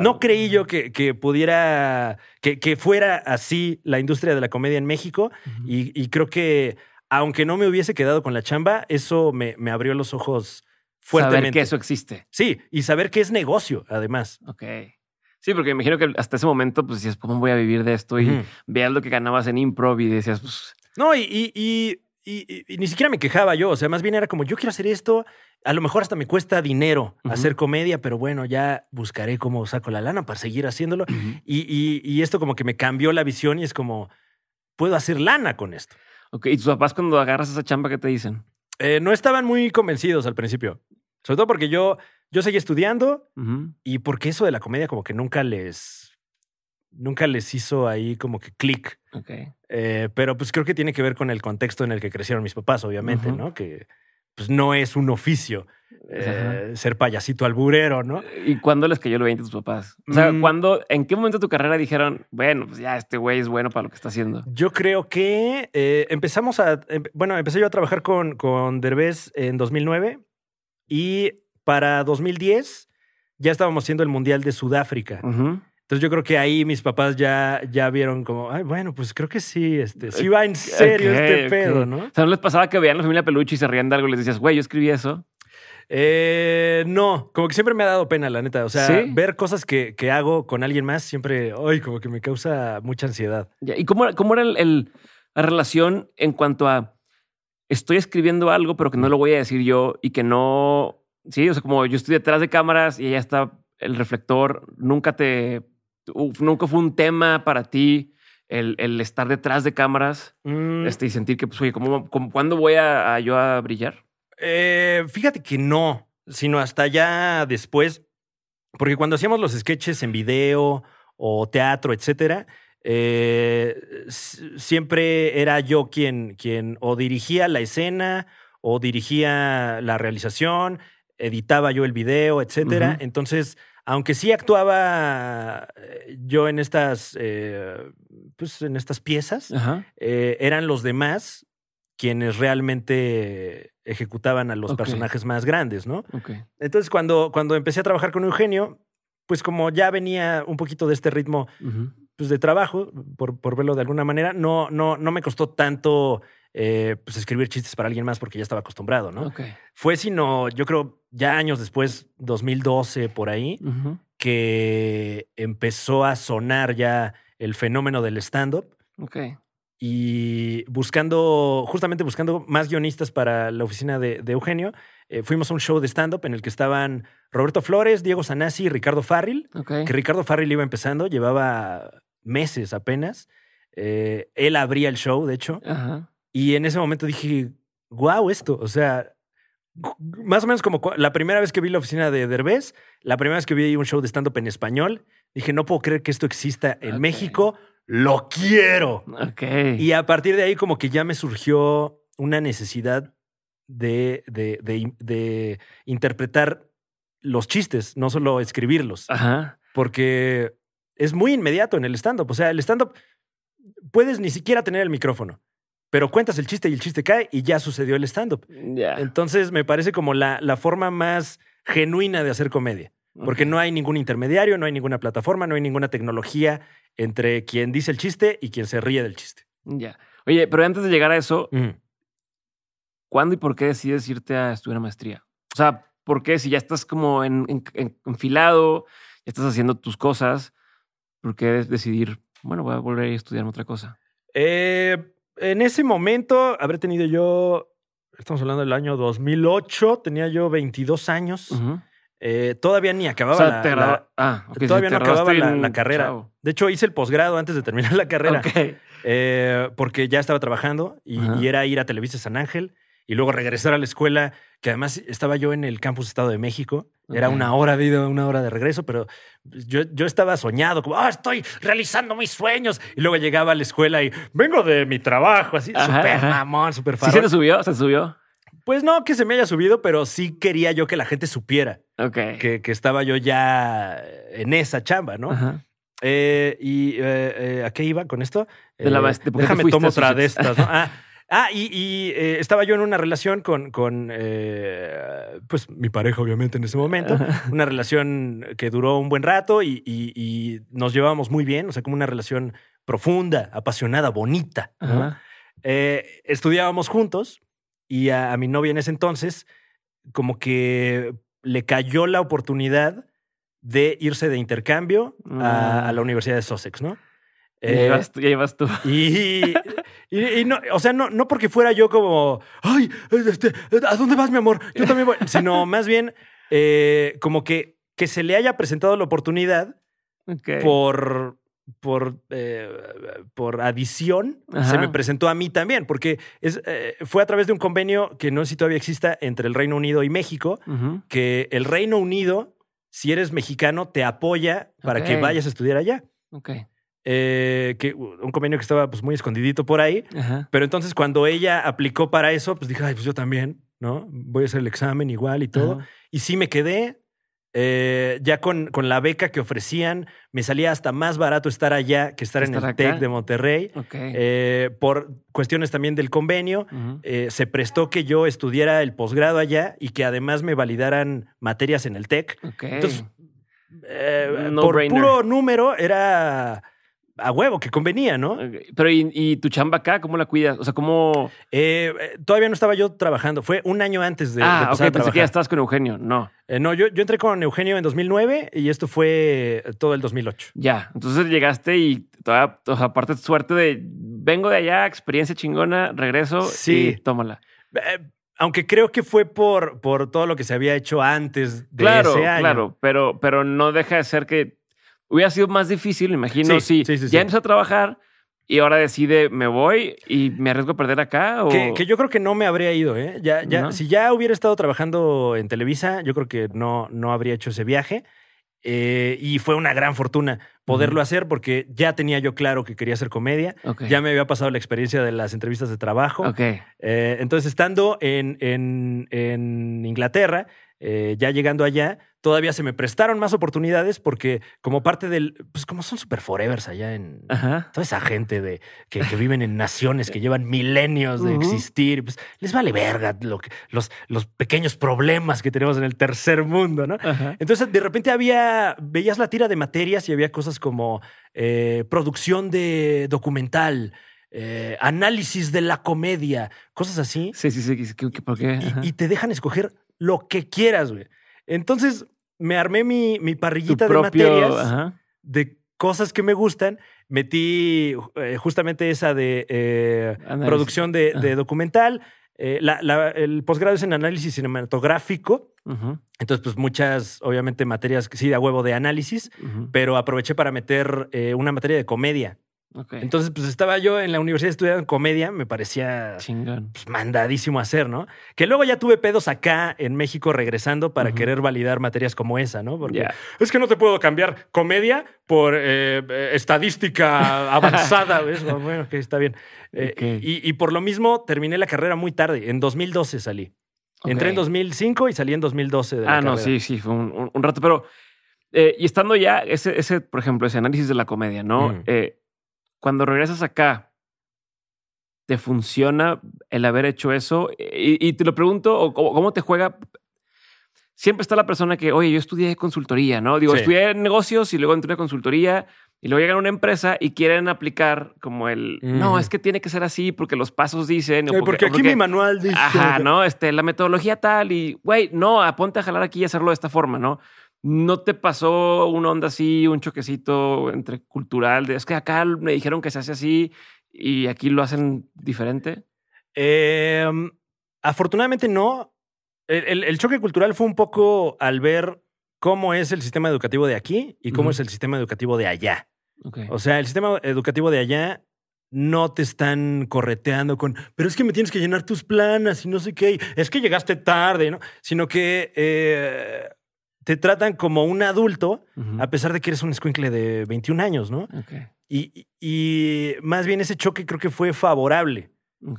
no creí yo que, pudiera, que, fuera así la industria de la comedia en México y, creo que aunque no me hubiese quedado con la chamba, eso me, me abrió los ojos fuertemente. Saber que eso existe. Sí, y saber que es negocio, además. Ok. Sí, porque me imagino que hasta ese momento, pues decías, ¿cómo pues, voy a vivir de esto? Y veas lo que ganabas en improv y decías, pues. No, y, ni siquiera me quejaba yo, o sea, más bien era como, yo quiero hacer esto, a lo mejor hasta me cuesta dinero hacer comedia, pero bueno, ya buscaré cómo saco la lana para seguir haciéndolo. y, esto como que me cambió la visión y es como, puedo hacer lana con esto. Ok, ¿y tus papás cuando agarras esa chamba qué te dicen? Eh, no estaban muy convencidos al principio, sobre todo porque yo yo seguí estudiando y porque eso de la comedia como que nunca les, nunca les hizo ahí como que clic. Eh, pero pues creo que tiene que ver con el contexto en el que crecieron mis papás, obviamente, ¿no? Que pues no es un oficio pues, eh, ser payasito alburero, ¿no? Eh, ¿Y cuándo les cayó el 20 a tus papás? O sea, mm. ¿en qué momento de tu carrera dijeron, bueno, pues ya este güey es bueno para lo que está haciendo? Yo creo que empezamos a, em, bueno, empecé yo a trabajar con, con Derbez en 2009 y para 2010 ya estábamos haciendo el Mundial de Sudáfrica. Entonces yo creo que ahí mis papás ya, ya vieron como, ay, bueno, pues creo que sí, este, sí va en serio este pedo, ¿no? O sea, ¿no les pasaba que veían la familia Peluche y se rían de algo y les decías, güey, yo escribí eso? Eh, no, como que siempre me ha dado pena, la neta. O sea, ver cosas que, hago con alguien más siempre, ay, como que me causa mucha ansiedad. ¿Y cómo, cómo era la relación en cuanto a estoy escribiendo algo, pero que no lo voy a decir yo y que no sí, o sea, como yo estoy detrás de cámaras y allá está el reflector, nunca te, nunca fue un tema para ti. El, estar detrás de cámaras mm. este, y sentir que, pues, oye, ¿cómo, cuándo voy yo a brillar? Eh, fíjate que no, sino hasta ya después, porque cuando hacíamos los sketches en video o teatro, etcétera, eh, siempre era yo quien, quien o dirigía la escena o dirigía la realización, editaba yo el video, etcétera. Entonces, aunque sí actuaba eh, yo en estas, eh, pues en estas piezas, eh, eran los demás quienes realmente ejecutaban a los personajes más grandes, ¿no? Entonces, cuando, cuando empecé a trabajar con Eugenio, pues como ya venía un poquito de este ritmo pues de trabajo, por, por, verlo de alguna manera, no, no, no me costó tanto eh, pues escribir chistes para alguien más porque ya estaba acostumbrado, ¿no? Fue sino, yo creo, ya años después, 2012 por ahí, que empezó a sonar ya el fenómeno del stand-up. Y buscando, justamente buscando más guionistas para la oficina de, Eugenio, eh, fuimos a un show de stand-up en el que estaban Roberto Flores, Diego Sanasi y Ricardo Farril. Que Ricardo Farril iba empezando, llevaba meses apenas. Eh, él abría el show, de hecho. Ajá. Y en ese momento dije, wow, esto, o sea, más o menos como la primera vez que vi la oficina de Derbez, la primera vez que vi un show de stand-up en español, dije, no puedo creer que esto exista en México, lo quiero. Y a partir de ahí como que ya me surgió una necesidad de, interpretar los chistes, no solo escribirlos. Porque es muy inmediato en el stand-up. O sea, el stand-up puedes ni siquiera tener el micrófono pero cuentas el chiste y el chiste cae y ya sucedió el stand-up. Entonces me parece como la, la, forma más genuina de hacer comedia, porque no hay ningún intermediario, no hay ninguna plataforma, no hay ninguna tecnología entre quien dice el chiste y quien se ríe del chiste. Ya. Oye, pero antes de llegar a eso, ¿cuándo y por qué decides irte a estudiar maestría? O sea, ¿por qué si ya estás como en, enfilado, ya estás haciendo tus cosas, por qué decidir, bueno, voy a volver a estudiar otra cosa? Eh, en ese momento habré tenido yo, estamos hablando del año 2008, tenía yo 22 años. Eh, todavía ni acababa la, ah, todavía no acababa la, carrera. De hecho, hice el posgrado antes de terminar la carrera. Eh, porque ya estaba trabajando y, era ir a Televisa San Ángel y luego regresar a la escuela, que además estaba yo en el campus Estado de México. Era una hora de ida, una hora de regreso, pero pues, yo, yo estaba soñado, como, ah, estoy realizando mis sueños. Y luego llegaba a la escuela y vengo de mi trabajo, así, súper mamón, súper fácil. ¿Sí se te subió? ¿Se subió? Pues no que se me haya subido, pero sí quería yo que la gente supiera que, estaba yo ya en esa chamba, ¿no? Eh, ¿Y eh, eh, a qué iba con esto? De la, déjame tomar otra de estas, ¿no? Ah, Ah, y, eh, estaba yo en una relación con, eh, pues mi pareja, obviamente, en ese momento. Una relación que duró un buen rato y, nos llevábamos muy bien, o sea, como una relación profunda, apasionada, bonita. Eh, estudiábamos juntos y a, mi novia en ese entonces, como que le cayó la oportunidad de irse de intercambio a, la mm. Universidad de Sussex, ¿no? Eh, vas tú, Y, y, no, o sea, no, no, porque fuera yo como, ay, este, ¿a dónde vas, mi amor? Yo también voy. (laughs) Sino más bien eh, como que, que se le haya presentado la oportunidad por, por, eh, por adición, se me presentó a mí también, porque es, eh, fue a través de un convenio que no sé si todavía exista entre el Reino Unido y México, que el Reino Unido, si eres mexicano, te apoya para que vayas a estudiar allá. ok eh, que un convenio que estaba pues, muy escondidito por ahí. Pero entonces cuando ella aplicó para eso, pues dije, ay, pues yo también, ¿no? Voy a hacer el examen igual y todo. Y sí me quedé. Eh, ya con, con, la beca que ofrecían, me salía hasta más barato estar allá que estar, en el TEC de Monterrey. Eh, por cuestiones también del convenio, se prestó que yo estudiara el posgrado allá y que además me validaran materias en el TEC. Entonces, por puro número era a huevo, que convenía, ¿no? Pero ¿y, tu chamba acá, cómo la cuidas? O sea, ¿cómo...? Eh, eh, todavía no estaba yo trabajando. Fue un año antes de, ah, pensé que ya estabas con Eugenio. No. Eh, no, yo, yo, entré con Eugenio en 2009 y esto fue todo el 2008. Ya, entonces llegaste y todavía, o sea, aparte suerte de vengo de allá, experiencia chingona, regreso sí. tómala. aunque creo que fue por, por todo lo que se había hecho antes de claro, ese año. Claro, pero, pero no deja de ser que Hubiera sido más difícil, imagino, sí, si sí, ya empezó a trabajar y ahora decide, me voy y me arriesgo a perder acá. Que, yo creo que no me habría ido, ¿eh? Ya, Si ya hubiera estado trabajando en Televisa, yo creo que no, no habría hecho ese viaje. Eh, y fue una gran fortuna poderlo hacer porque ya tenía yo claro que quería hacer comedia. Ya me había pasado la experiencia de las entrevistas de trabajo. Eh, entonces, estando en, en, Inglaterra, eh, ya llegando allá, todavía se me prestaron más oportunidades porque como parte del, pues como son super forevers allá en toda esa gente de que, viven en naciones que llevan milenios de existir, pues les vale verga lo que, los, los pequeños problemas que tenemos en el tercer mundo, ¿no? Entonces de repente había, veías la tira de materias y había cosas como eh, producción de documental. Eh, análisis de la comedia, cosas así. Sí, sí, sí. ¿Por qué? y te dejan escoger lo que quieras, güey. Entonces me armé mi, parrillita de materias de cosas que me gustan. Metí eh, justamente esa de eh, producción de, documental. Eh, el posgrado es en análisis cinematográfico. Entonces, pues muchas, obviamente, materias, sí, de huevo de análisis, pero aproveché para meter una materia de comedia. Entonces, pues estaba yo en la universidad estudiando comedia, me parecía pues, mandadísimo hacer, ¿no? Que luego ya tuve pedos acá en México regresando para querer validar materias como esa, ¿no? Porque es que no te puedo cambiar comedia por eh, eh, estadística (laughs) avanzada, Bueno, que está bien. Eh, y, y, por lo mismo terminé la carrera muy tarde, en 2012 salí. Entré en 2005 y salí en 2012. De ah, no, sí, sí, fue un, rato, pero... y estando ya, ese, ese, por ejemplo, ese análisis de la comedia, ¿no? cuando regresas acá, ¿te funciona el haber hecho eso? Y, te lo pregunto, ¿cómo, ¿cómo te juega siempre está la persona que, oye, yo estudié consultoría, ¿no? Digo, estudié negocios y luego entré en consultoría y luego llegan a una empresa y quieren aplicar como el, no, es que tiene que ser así porque los pasos dicen. porque, aquí mi manual dice. Ajá, ¿no? Este, la metodología tal y, güey, no, aponte a jalar aquí y hacerlo de esta forma, ¿no? ¿No te pasó una onda así, un choquecito entre cultural? De, es que acá me dijeron que se hace así y aquí lo hacen diferente. Em, afortunadamente no. El, choque cultural fue un poco al ver cómo es el sistema educativo de aquí y cómo es el sistema educativo de allá. O sea, el sistema educativo de allá no te están correteando con, pero es que me tienes que llenar tus planas y no sé qué, es que llegaste tarde, ¿no? Sino que eh, se tratan como un adulto, a pesar de que eres un escuincle de 21 años, ¿no? Y, y, más bien ese choque creo que fue favorable.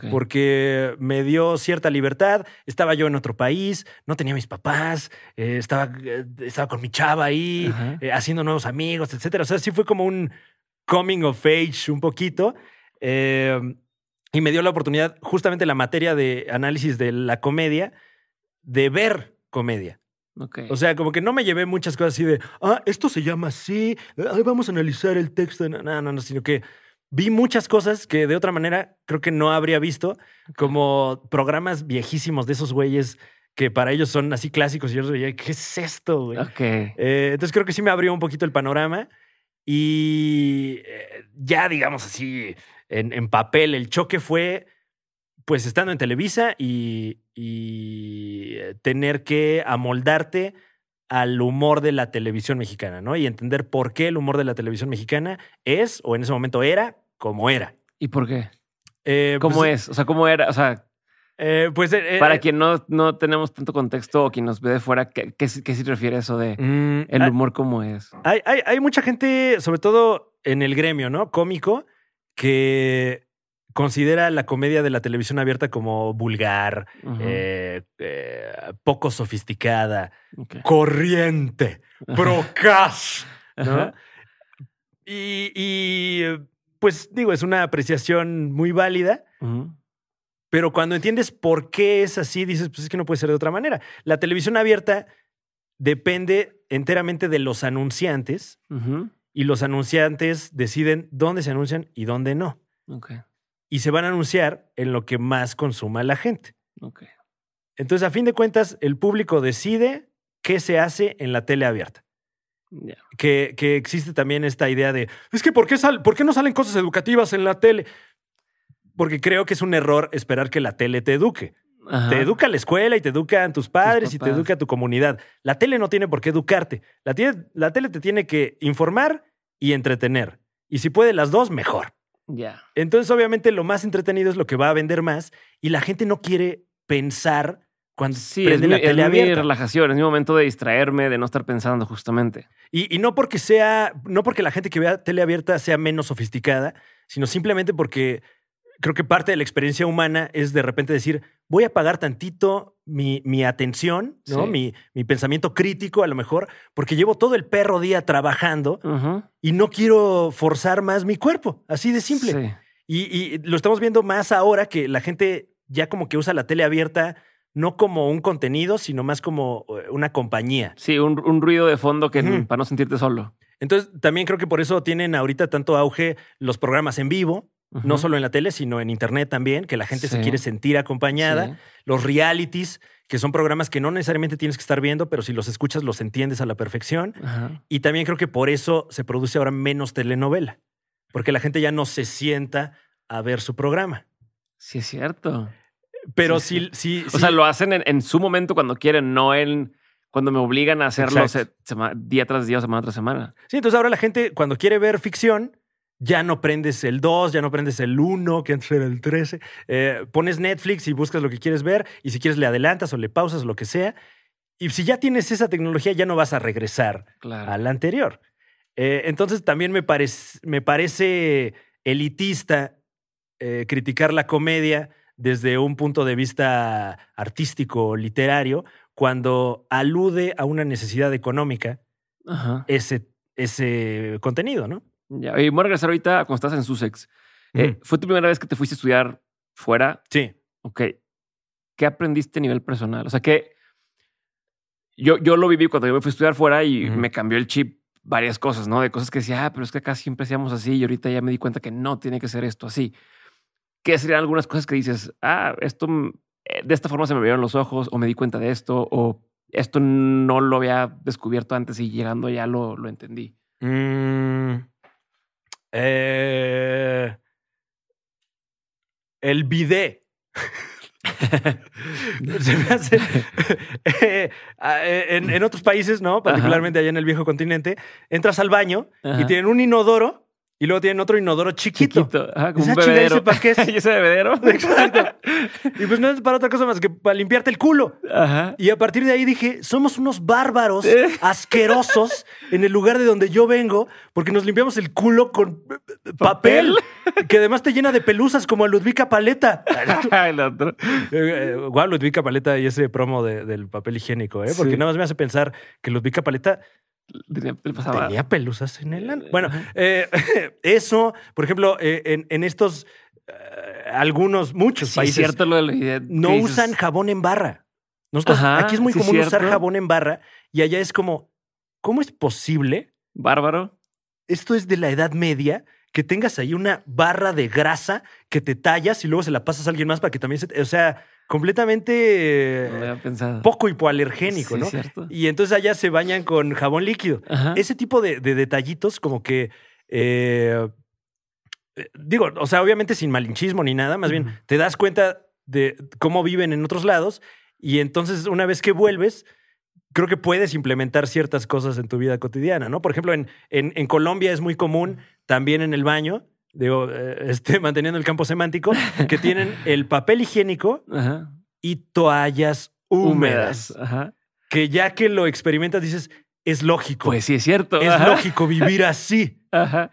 Porque me dio cierta libertad, estaba yo en otro país, no tenía mis papás, eh, estaba, eh, estaba con mi chava ahí, eh, haciendo nuevos amigos, etcétera. O sea, sí fue como un coming of age un poquito. y me dio la oportunidad, justamente la materia de análisis de la comedia, de ver comedia. O sea, como que no me llevé muchas cosas así de, ah, esto se llama así, ahí vamos a analizar el texto. No, no, no, sino que vi muchas cosas que de otra manera creo que no habría visto, como programas viejísimos de esos güeyes que para ellos son así clásicos y yo los ¿qué es esto, güey? Eh, entonces creo que sí me abrió un poquito el panorama y eh, ya digamos así, en, en papel, el choque fue pues estando en Televisa y, eh, tener que amoldarte al humor de la televisión mexicana, ¿no? Y entender por qué el humor de la televisión mexicana es, o en ese momento era, como era. ¿Y por qué? Como eh, pues, ¿Cómo eh, es? O sea, ¿cómo era? O sea, pues, para quien no, no tenemos tanto contexto o quien nos ve de fuera, ¿qué, qué, se refiere eso de mm, el humor como es? Hay, hay, hay, mucha gente, sobre todo en el gremio, ¿no? Cómico, que considera la comedia de la televisión abierta como vulgar, eh, eh, poco sofisticada, corriente, procas. ¿no? Y, pues digo, es una apreciación muy válida. Pero cuando entiendes por qué es así, dices, pues es que no puede ser de otra manera. La televisión abierta depende enteramente de los anunciantes y los anunciantes deciden dónde se anuncian y dónde no y se van a anunciar en lo que más consuma la gente. Entonces, a fin de cuentas, el público decide qué se hace en la tele abierta. Que, existe también esta idea de, es que ¿por qué, ¿por qué no salen cosas educativas en la tele? Porque creo que es un error esperar que la tele te eduque. Te educa la escuela y te educan tus padres y te educa tu comunidad. La tele no tiene por qué educarte. La, tele, la tele te tiene que informar y entretener. Y si puede las dos, mejor. Ya. Entonces, obviamente, lo más entretenido es lo que va a vender más y la gente no quiere pensar cuando sí, prende la mi, tele es mi relajación, es mi momento de distraerme, de no estar pensando justamente. Y, no porque sea, no porque la gente que vea tele abierta sea menos sofisticada, sino simplemente porque creo que parte de la experiencia humana es de repente decir, voy a pagar tantito, mi, mi atención, Mi, pensamiento crítico a lo mejor, porque llevo todo el perro día trabajando y no quiero forzar más mi cuerpo, así de simple. Y, lo estamos viendo más ahora que la gente ya como que usa la tele abierta no como un contenido, sino más como eh, una compañía. Sí, un, un ruido de fondo que, para no sentirte solo. Entonces, también creo que por eso tienen ahorita tanto auge los programas en vivo, no solo en la tele, sino en internet también, que la gente se quiere sentir acompañada. Los realities, que son programas que no necesariamente tienes que estar viendo, pero si los escuchas los entiendes a la perfección. Y también creo que por eso se produce ahora menos telenovela, porque la gente ya no se sienta a ver su programa. Sí, es cierto. Pero sí, sí. o sea, lo hacen en, su momento cuando quieren, no en cuando me obligan a hacerlo día tras día, semana tras semana. Sí, entonces ahora la gente cuando quiere ver ficción, ya no prendes el 2, ya no prendes el 1, que antes era el 13. Eh, pones Netflix y buscas lo que quieres ver y si quieres le adelantas o le pausas, lo que sea. Y si ya tienes esa tecnología, ya no vas a regresar a la anterior. Eh, entonces también me, parece elitista eh, criticar la comedia desde un punto de vista artístico, literario, cuando alude a una necesidad económica Ese, ese contenido, ¿no? y voy a regresar ahorita cuando estás en Sussex. Eh, ¿Fue tu primera vez que te fuiste a estudiar fuera? Sí. Ok. ¿Qué aprendiste a nivel personal? O sea, que yo, yo lo viví cuando yo me fui a estudiar fuera y me cambió el chip varias cosas, ¿no? De cosas que decía, ah, pero es que acá siempre hacíamos así y ahorita ya me di cuenta que no tiene que ser esto así. ¿Qué serían algunas cosas que dices, ah, esto eh, de esta forma se me vieron los ojos o me di cuenta de esto o esto no lo había descubierto antes y llegando ya lo, lo entendí? Mm. Eh, el bidé. (laughs) Eh, ah, eh, en, otros países, ¿no? Particularmente allá en el viejo continente, entras al baño y tienen un inodoro y luego tienen otro inodoro chiquito. Chiquito, Ajá, ah, como un bebedero. ¿Para qué es? ¿Y ese bebedero? (laughs) Exacto. y pues no es para otra cosa más que para limpiarte el culo. Ajá. Y a partir de ahí dije, somos unos bárbaros eh. asquerosos (laughs) en el lugar de donde yo vengo porque nos limpiamos el culo con papel, que además te llena de pelusas como a Ludvika Paleta. el otro. Ludvika Paleta y ese promo del papel higiénico, ¿eh? Porque nada más me hace pensar que Ludvika Paleta Tenía pelusas en el eh, Bueno, eh, (laughs) eso, por ejemplo, eh, en, en, estos algunos, muchos países. No usan jabón en barra. aquí es muy común usar jabón en barra y allá es como, ¿cómo es posible? Bárbaro. Esto es de la Edad Media que tengas ahí una barra de grasa que te tallas y luego se la pasas a alguien más para que también se. o sea, completamente poco hipoalergénico, ¿no? Cierto. Y entonces allá se bañan con jabón líquido. Ese tipo de, detallitos como que... Eh, digo, o sea, obviamente sin malinchismo ni nada, más bien te das cuenta de cómo viven en otros lados y entonces una vez que vuelves, creo que puedes implementar ciertas cosas en tu vida cotidiana, ¿no? Por ejemplo, en, en Colombia es muy común también en el baño digo, eh, este, (laughs) manteniendo el campo semántico, que tienen el papel higiénico y toallas húmedas. Que ya que lo experimentas, dices, es lógico. Pues sí, es cierto. Es lógico vivir así. (laughs) Ajá.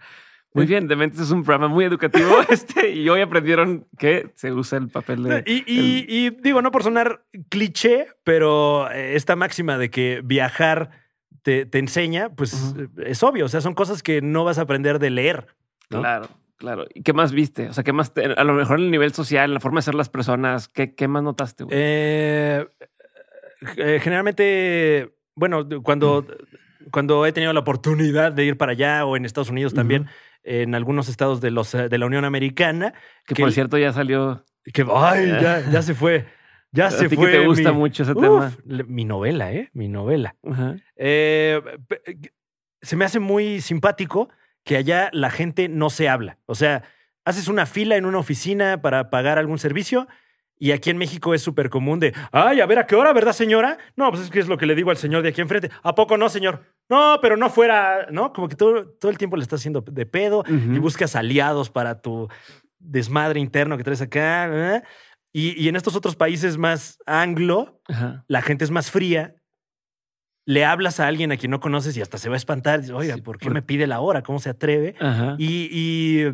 Muy bien, de Dementes es un programa muy educativo (laughs) este y hoy aprendieron que se usa el papel de... Y, digo, no por sonar cliché, pero eh, esta máxima de que viajar te, te enseña, pues eh, es obvio, o sea, son cosas que no vas a aprender de leer. Claro, Claro. ¿Y qué más viste? O sea, ¿qué más? a lo mejor en el nivel social, la forma de ser las personas, ¿qué, qué más notaste? Eh, eh, generalmente, bueno, cuando, mm. cuando he tenido la oportunidad de ir para allá o en Estados Unidos también, en algunos estados de, los, de la Unión Americana. Que, por cierto ya salió. Que, ay, (laughs) ya, ya se fue. Ya se fue. Que te gusta mucho ese tema. Mi novela, ¿eh? Mi novela. Eh, se me hace muy simpático que allá la gente no se habla. O sea, haces una fila en una oficina para pagar algún servicio y aquí en México es súper común de, ay, a ver, ¿a qué hora, verdad, señora? No, pues es que es lo que le digo al señor de aquí enfrente. ¿A poco no, señor? No, pero no fuera, ¿no? Como que todo, todo el tiempo le estás haciendo de pedo y buscas aliados para tu desmadre interno que traes acá. ¿eh? Y, en estos otros países más anglo, la gente es más fría le hablas a alguien a quien no conoces y hasta se va a espantar. Oiga, ¿por qué me pide la hora? ¿Cómo se atreve? Y,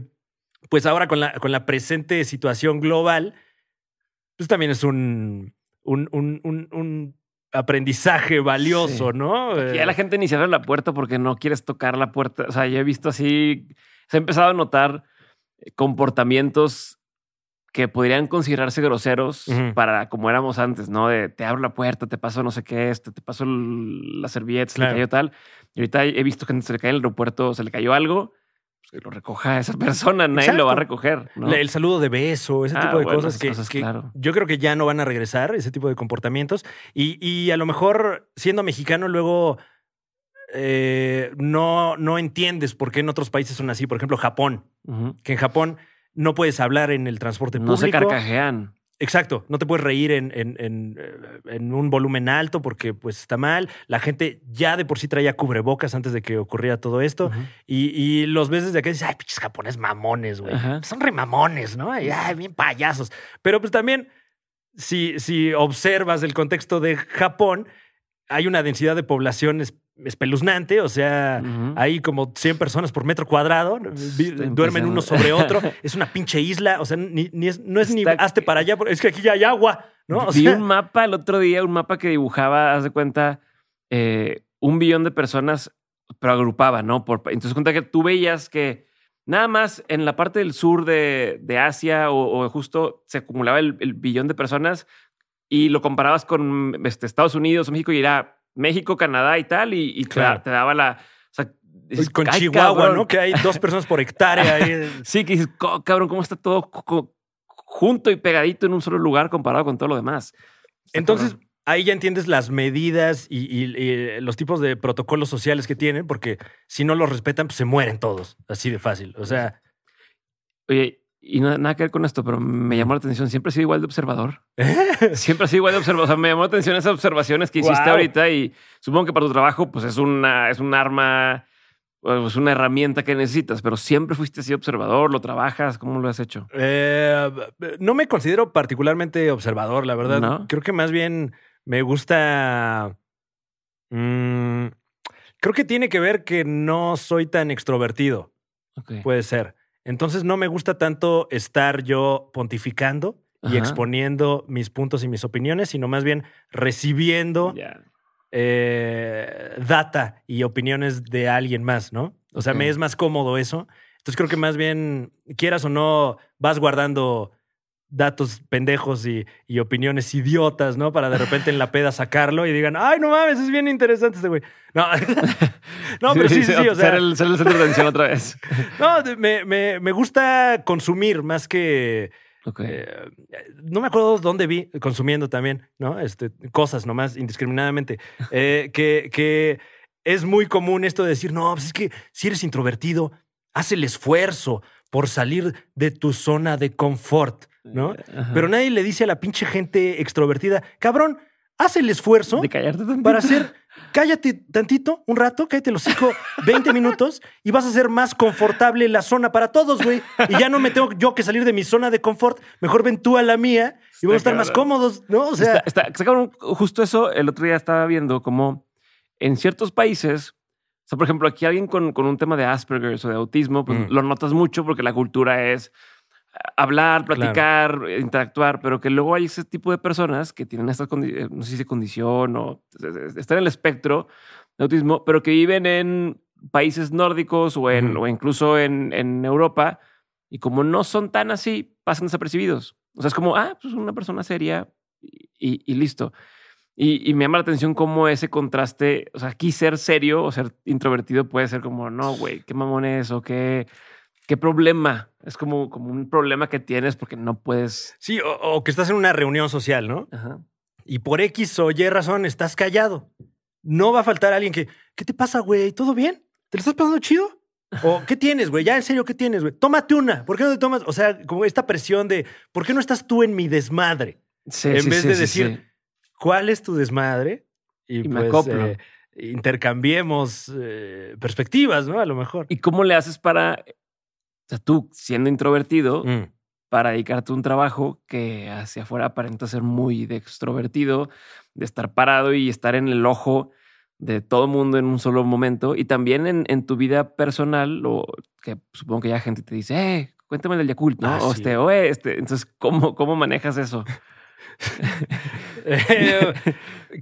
pues ahora con la, con la presente situación global, pues también es un, un, aprendizaje valioso, ¿no? ¿no? Ya eh, la gente ni cierra la puerta porque no quieres tocar la puerta. O sea, yo he visto así, se ha empezado a notar eh, comportamientos que podrían considerarse groseros para como éramos antes, ¿no? De te abro la puerta, te paso no sé qué, este, te paso la servilleta, se le cayó tal. Y ahorita he visto que se le cae en el aeropuerto, se le cayó algo, pues, que lo recoja esa (laughs) persona, nadie lo va a recoger. El saludo de beso, ese ah, tipo de cosas, que, yo creo que ya no van a regresar, ese tipo de comportamientos. Y, a lo mejor siendo mexicano luego... Eh, no, no entiendes por qué en otros países son así. Por ejemplo, Japón. Que en Japón no puedes hablar en el transporte público. No se carcajean. Exacto, no te puedes reír en, eh, en, un volumen alto porque pues está mal. La gente ya de por sí traía cubrebocas antes de que ocurriera todo esto. y, los veces de acá dices, ay, pinches japoneses mamones, güey. Son remamones, ¿no? Y, ay, bien payasos. Pero pues también, si, si observas el contexto de Japón, hay una densidad de población espeluznante, o sea, hay como 100 personas por metro cuadrado, duermen uno sobre otro, (laughs) es una pinche isla, o sea, ni, no es ni hazte para allá, es que aquí ya hay agua, ¿no? O vi un mapa el otro día, un mapa que dibujaba, haz de cuenta, eh, un billón de personas, pero agrupaba, ¿no? entonces cuenta que tú veías que nada más en la parte del sur de, Asia o, justo se acumulaba el, billón de personas y lo comparabas con este, Estados Unidos, México y era México, Canadá y tal, y, claro. te, daba la. con Chihuahua, ¿no? Que hay dos personas por hectárea. Ahí. (laughs) sí, que dices, cabrón, ¿cómo está todo junto y pegadito en un solo lugar comparado con todo lo demás? Entonces, ahí ya entiendes las medidas y, y, los tipos de protocolos sociales que tienen, porque si no los respetan, pues se mueren todos, así de fácil. O sea. Oye, y nada que ver con esto, pero me llamó la atención. Siempre he sido igual de observador. ¿Eh? Siempre he sido igual de observador. O sea, me llamó la atención esas observaciones que hiciste ahorita y supongo que para tu trabajo, pues es una, es un arma, es pues, una herramienta que necesitas, pero siempre fuiste así observador, lo trabajas, ¿cómo lo has hecho? Eh, no me considero particularmente observador, la verdad. Creo que más bien me gusta. Mm, creo que tiene que ver que no soy tan extrovertido. Puede ser. Entonces no me gusta tanto estar yo pontificando y exponiendo mis puntos y mis opiniones, sino más bien recibiendo eh, data y opiniones de alguien más, ¿no? O sea, me es más cómodo eso. Entonces creo que más bien, quieras o no, vas guardando datos pendejos y, opiniones idiotas, ¿no? Para de repente en la peda sacarlo y digan, ay, no mames, es bien interesante este güey. No, (laughs) no pero sí, sí, sí, o sea. Ser el, centro de atención otra vez. (laughs) no, me, gusta consumir más que. Eh, no me acuerdo dónde vi consumiendo también, ¿no? Este, cosas nomás indiscriminadamente. Eh, que, que es muy común esto de decir, no, pues es que si eres introvertido, haz el esfuerzo por salir de tu zona de confort. ¿no? Pero nadie le dice a la pinche gente extrovertida, cabrón, haz el esfuerzo de callarte para hacer, cállate tantito, un rato, cállate los hijos, 20 minutos y vas a hacer más confortable la zona para todos, güey. Y ya no me tengo yo que salir de mi zona de confort, mejor ven tú a la mía y vamos a estar más cómodos, ¿no? O sea, está, justo eso el otro día estaba viendo como en ciertos países, o sea, por ejemplo, aquí alguien con, con un tema de Asperger o de autismo, pues mm. lo notas mucho porque la cultura es hablar, platicar, interactuar, pero que luego hay ese tipo de personas que tienen esta eh, no sé si condición o están en el espectro de autismo, pero que viven en países nórdicos o, en, o incluso en, en, Europa y como no son tan así, pasan desapercibidos. O sea, es como, ah, pues una persona seria y, y, listo. Y, y, me llama la atención cómo ese contraste, o sea, aquí ser serio o ser introvertido puede ser como, no, güey, qué mamón es o qué ¿Qué problema? Es como, como un problema que tienes porque no puedes. Sí, o, que estás en una reunión social, ¿no? Ajá. Y por X o Y razón estás callado. No va a faltar alguien que, ¿qué te pasa, güey? ¿Todo bien? ¿Te lo estás pasando chido? O, (laughs) ¿qué tienes, güey? Ya, en serio, ¿qué tienes, güey? Tómate una. ¿Por qué no te tomas? O sea, como esta presión de, ¿por qué no estás tú en mi desmadre? Sí, en vez de decir, ¿cuál es tu desmadre? Y, me pues, acoplo. Eh, intercambiemos eh, perspectivas, ¿no? A lo mejor. ¿Y cómo le haces para sea, tú siendo introvertido, mm. para dedicarte a un trabajo que hacia afuera aparenta ser muy de extrovertido, de estar parado y estar en el ojo de todo el mundo en un solo momento. Y también en, tu vida personal, o que supongo que ya gente te dice, eh, cuéntame del Yakult, ¿no? Ah, o este, o este. Entonces, ¿cómo, cómo manejas eso? (laughs) Eh,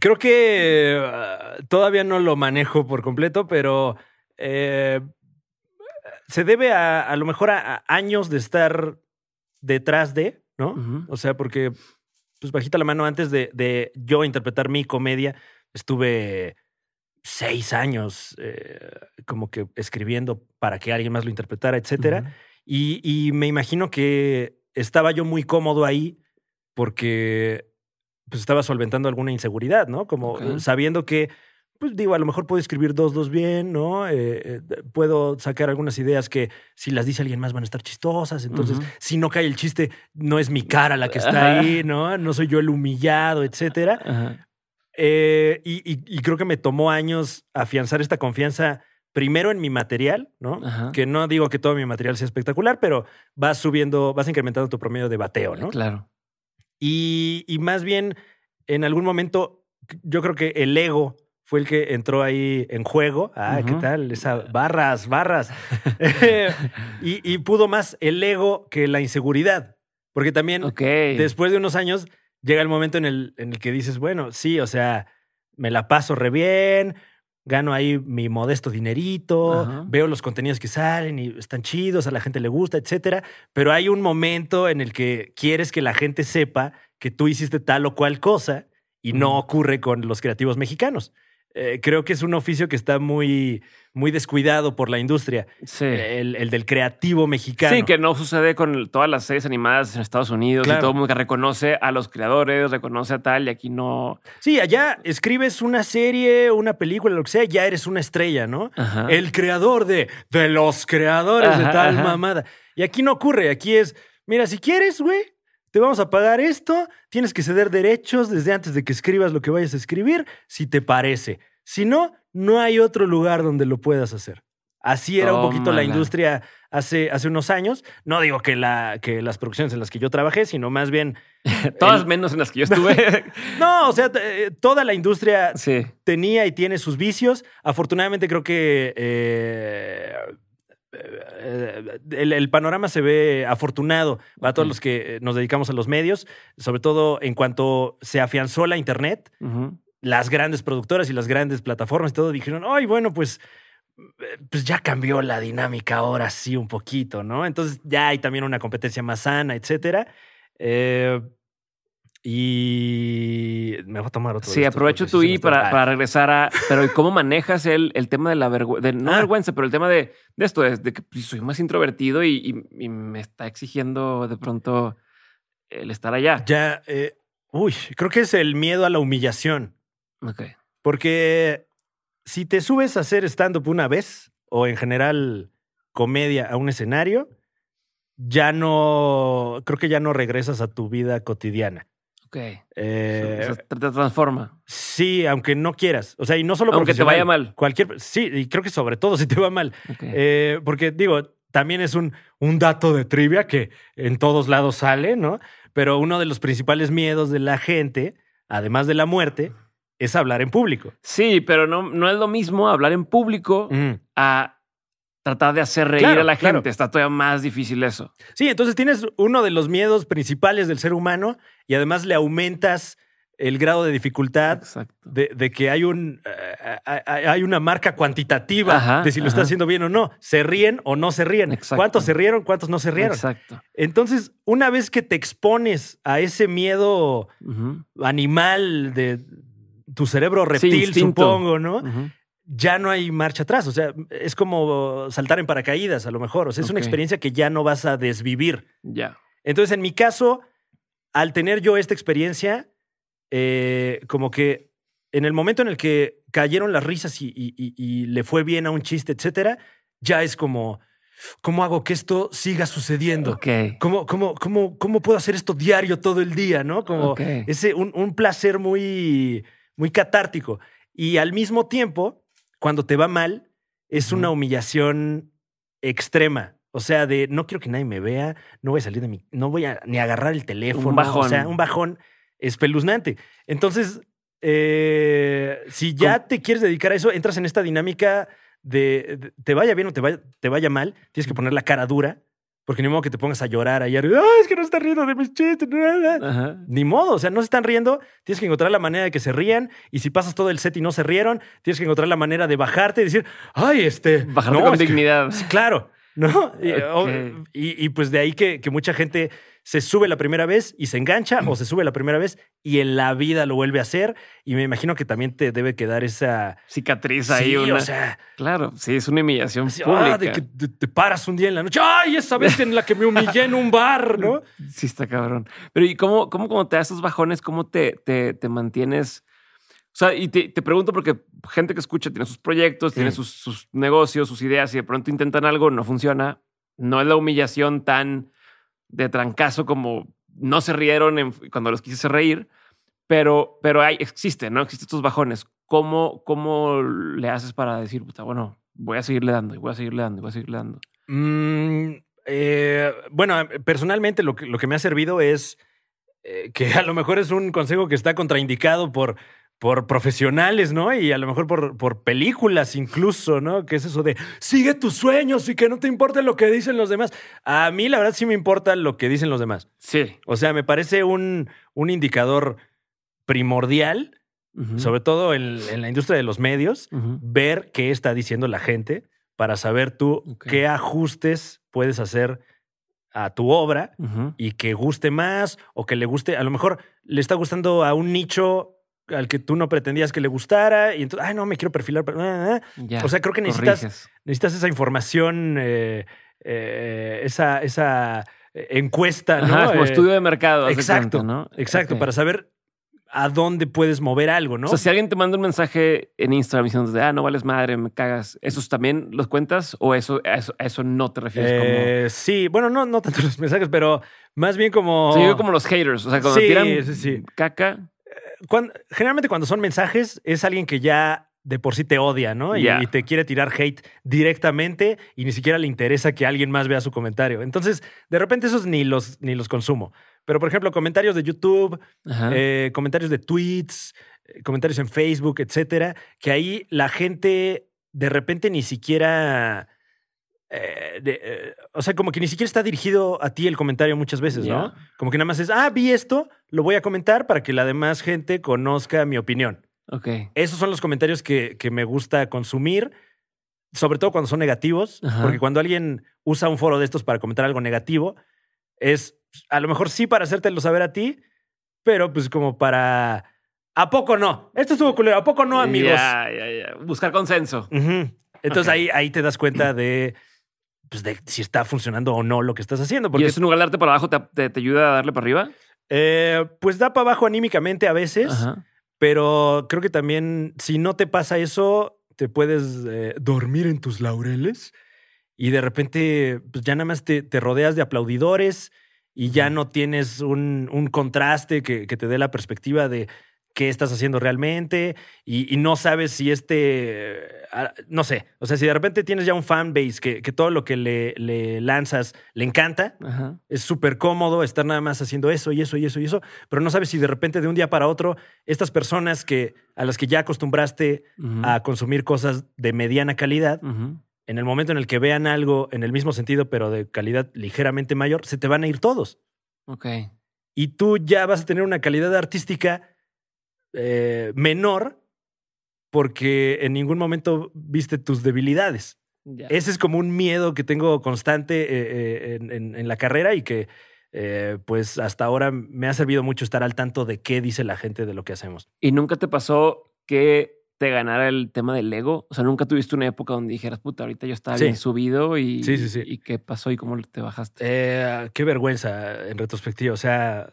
creo que ah, todavía no lo manejo por completo, pero eh, se debe a, a lo mejor a, años de estar detrás de, ¿no? O sea, porque, pues bajita la mano, antes de, de yo interpretar mi comedia, estuve seis años eh, como que escribiendo para que alguien más lo interpretara, etcétera. y, y, me imagino que estaba yo muy cómodo ahí porque pues estaba solventando alguna inseguridad, ¿no? Como sabiendo que pues digo, a lo mejor puedo escribir dos, dos bien, ¿no? Eh, eh, puedo sacar algunas ideas que si las dice alguien más van a estar chistosas. Entonces, si no cae el chiste, no es mi cara la que está ahí, ¿no? No soy yo el humillado, etcétera. Eh, y, creo que me tomó años afianzar esta confianza primero en mi material, ¿no? Que no digo que todo mi material sea espectacular, pero vas subiendo, vas incrementando tu promedio de bateo, ¿no? Claro. y más bien, en algún momento, yo creo que el ego fue el que entró ahí en juego. Ah, ¿qué tal? Esa, barras, barras. (laughs) y, pudo más el ego que la inseguridad. Porque también, después de unos años, llega el momento en el, que dices, bueno, sí, o sea, me la paso re bien, gano ahí mi modesto dinerito, veo los contenidos que salen y están chidos, a la gente le gusta, etcétera. Pero hay un momento en el que quieres que la gente sepa que tú hiciste tal o cual cosa y no ocurre con los creativos mexicanos. Eh, creo que es un oficio que está muy, muy descuidado por la industria. Sí. El, el, del creativo mexicano. Sí, que no sucede con todas las series animadas en Estados Unidos todo el mundo que reconoce a los creadores, reconoce a tal y aquí no. Sí, allá escribes una serie, una película, lo que sea, ya eres una estrella, ¿no? El creador de, de los creadores de tal mamada. Y aquí no ocurre, aquí es, mira, si quieres, güey, te vamos a pagar esto, tienes que ceder derechos desde antes de que escribas lo que vayas a escribir, si te parece. Si no, no hay otro lugar donde lo puedas hacer. Así era un poquito la industria hace, hace unos años. No digo que, las producciones en las que yo trabajé, sino más bien... (laughs) Todas menos en las que yo estuve. (laughs) no, o sea, eh, toda la industria tenía y tiene sus vicios. Afortunadamente creo que... Eh, eh, el, panorama se ve afortunado para todos los que eh, nos dedicamos a los medios, sobre todo en cuanto se afianzó la Internet, las grandes productoras y las grandes plataformas y todo dijeron, ay, bueno, pues, eh, pues ya cambió la dinámica ahora sí un poquito, ¿no? Entonces ya hay también una competencia más sana, etcétera. Eh, y me voy a tomar otro. Sí, aprovecho tu I para, regresar a. Pero ¿cómo manejas el, tema de la vergüenza? No ah. vergüenza, pero el tema de, esto, es de que pues, soy más introvertido y, me está exigiendo de pronto el estar allá. Ya, eh, uy, creo que es el miedo a la humillación. Ok. Porque si te subes a hacer stand-up una vez o en general comedia a un escenario, ya no, creo que ya no regresas a tu vida cotidiana. Ok. Eh, te transforma. Sí, aunque no quieras. O sea, y no solo porque te vaya mal. Cualquier, sí, y creo que sobre todo si te va mal. Eh, porque digo, también es un, un dato de trivia que en todos lados sale, ¿no? Pero uno de los principales miedos de la gente, además de la muerte, es hablar en público. Sí, pero no, no es lo mismo hablar en público mm. a tratar de hacer reír a la gente. Está todavía más difícil eso. Sí, entonces tienes uno de los miedos principales del ser humano y además le aumentas el grado de dificultad de, que hay, un, eh, eh, eh, hay una marca cuantitativa de si lo estás está haciendo bien o no. ¿Se ríen o no se ríen? ¿Cuántos se rieron? ¿Cuántos no se rieron? Exacto. Entonces, una vez que te expones a ese miedo animal de tu cerebro reptil, supongo, ¿no? ya no hay marcha atrás. O sea, es como saltar en paracaídas, a lo mejor. O sea, es una experiencia que ya no vas a desvivir. Ya. Entonces, en mi caso, al tener yo esta experiencia, eh, como que en el momento en el que cayeron las risas y, y, le fue bien a un chiste, etcétera, ya es como. ¿Cómo hago que esto siga sucediendo? ¿Cómo, cómo, cómo, cómo puedo hacer esto diario todo el día? ¿no? Como ese, un, un, placer muy, muy catártico. Y al mismo tiempo, cuando te va mal, es una humillación extrema. O sea, de no quiero que nadie me vea, no voy a salir de mi, no voy a ni agarrar el teléfono. Un bajón. O sea, un bajón espeluznante. Entonces, eh, si ya te quieres dedicar a eso, entras en esta dinámica de, te vaya bien o te te vaya mal, tienes que poner la cara dura porque ni modo que te pongas a llorar ayer. es que no están riendo de mis chistes. nada. Ni modo, o sea, no se están riendo. Tienes que encontrar la manera de que se rían. Y si pasas todo el set y no se rieron, tienes que encontrar la manera de bajarte y decir, ay, este. Bajarte con dignidad. claro. ¿no? (laughs) Oh, y, y, pues de ahí que, que, mucha gente se sube la primera vez y se engancha o se sube la primera vez y en la vida lo vuelve a hacer. Y me imagino que también te debe quedar esa cicatriz ahí. Una... claro, sí, es una humillación ah, pública. de que te, paras un día en la noche. ¡Ay, esa vez en la que me humillé en un bar! ¿no? (laughs) Sí, está cabrón. Pero ¿y cómo, cómo, te das esos bajones? ¿Cómo te, te, te mantienes? O sea, y te, te, pregunto porque gente que escucha tiene sus proyectos, tiene sus, sus, negocios, sus ideas y de pronto intentan algo, no funciona. No es la humillación tan de trancazo como no se rieron cuando los quise reír, pero, pero hay, existe, ¿no? Existen estos bajones. ¿Cómo, ¿Cómo le haces para decir, puta, bueno, voy a seguirle dando y voy a seguirle dando y voy a seguirle dando? Mm, eh, bueno, personalmente lo que, lo que me ha servido es eh, que a lo mejor es un consejo que está contraindicado por por profesionales, ¿no? Y a lo mejor por, películas incluso, ¿no? Que es eso de sigue tus sueños y que no te importe lo que dicen los demás. A mí la verdad sí me importa lo que dicen los demás. Sí. O sea, me parece un, indicador primordial, sobre todo en, la industria de los medios, ver qué está diciendo la gente para saber tú qué ajustes puedes hacer a tu obra y que guste más o que le guste, a lo mejor le está gustando a un nicho al que tú no pretendías que le gustara y entonces, ay, no, me quiero perfilar. Ah, ah, ah". Ya, o sea, creo que necesitas, esa información, eh, eh, esa, esa eh, encuesta, ¿no? como estudio de mercado. Exacto, ¿no? Exacto, para saber a dónde puedes mover algo, ¿no? O sea, si alguien te manda un mensaje en Instagram diciendo, ah, no vales madre, me cagas, ¿esos también los cuentas o eso, a, eso, no te refieres? como... Sí, bueno, no, no tanto (laughs) los mensajes, pero más bien como... Sí, como los haters, o sea, cuando tiran caca generalmente cuando son mensajes es alguien que ya de por sí te odia, ¿no? Y, te quiere tirar hate directamente y ni siquiera le interesa que alguien más vea su comentario. Entonces, de repente esos ni los, ni los consumo. Pero, por ejemplo, comentarios de YouTube, eh, comentarios de tweets, eh, comentarios en Facebook, etcétera, que ahí la gente de repente ni siquiera eh, eh, o sea, como que ni siquiera está dirigido a ti el comentario muchas veces, ¿no? Como que nada más es, ah, vi esto, lo voy a comentar para que la demás gente conozca mi opinión. Ok. Esos son los comentarios que, que me gusta consumir, sobre todo cuando son negativos, porque cuando alguien usa un foro de estos para comentar algo negativo, es a lo mejor sí para hacértelo saber a ti, pero pues como para... ¿A poco no? Esto estuvo culero. ¿A poco no, amigos? Buscar consenso. Entonces ahí, ahí te das cuenta de pues, de si está funcionando o no lo que estás haciendo. Porque, ¿Y es un lugar de arte para abajo te, ayuda a darle para arriba? Eh, pues da para abajo anímicamente a veces, pero creo que también si no te pasa eso, te puedes eh, dormir en tus laureles y de repente pues, ya nada más te, te rodeas de aplaudidores y ya no tienes un, un contraste que, te dé la perspectiva de qué estás haciendo realmente y, no sabes si este, ah, no sé, o sea, si de repente tienes ya un fan base que, que todo lo que le, lanzas le encanta, es súper cómodo estar nada más haciendo eso y eso y eso y eso, pero no sabes si de repente de un día para otro estas personas que, a las que ya acostumbraste a consumir cosas de mediana calidad, en el momento en el que vean algo en el mismo sentido, pero de calidad ligeramente mayor, se te van a ir todos. Ok. Y tú ya vas a tener una calidad artística eh, menor porque en ningún momento viste tus debilidades. Ese es como un miedo que tengo constante eh, eh, en, la carrera y que pues hasta ahora me ha servido mucho estar al tanto de qué dice la gente de lo que hacemos. ¿Y nunca te pasó que te ganara el tema del ego? O sea, nunca tuviste una época donde dijeras, puta, ahorita yo estaba bien subido y, qué pasó y cómo te bajaste. qué vergüenza en retrospectiva. O sea,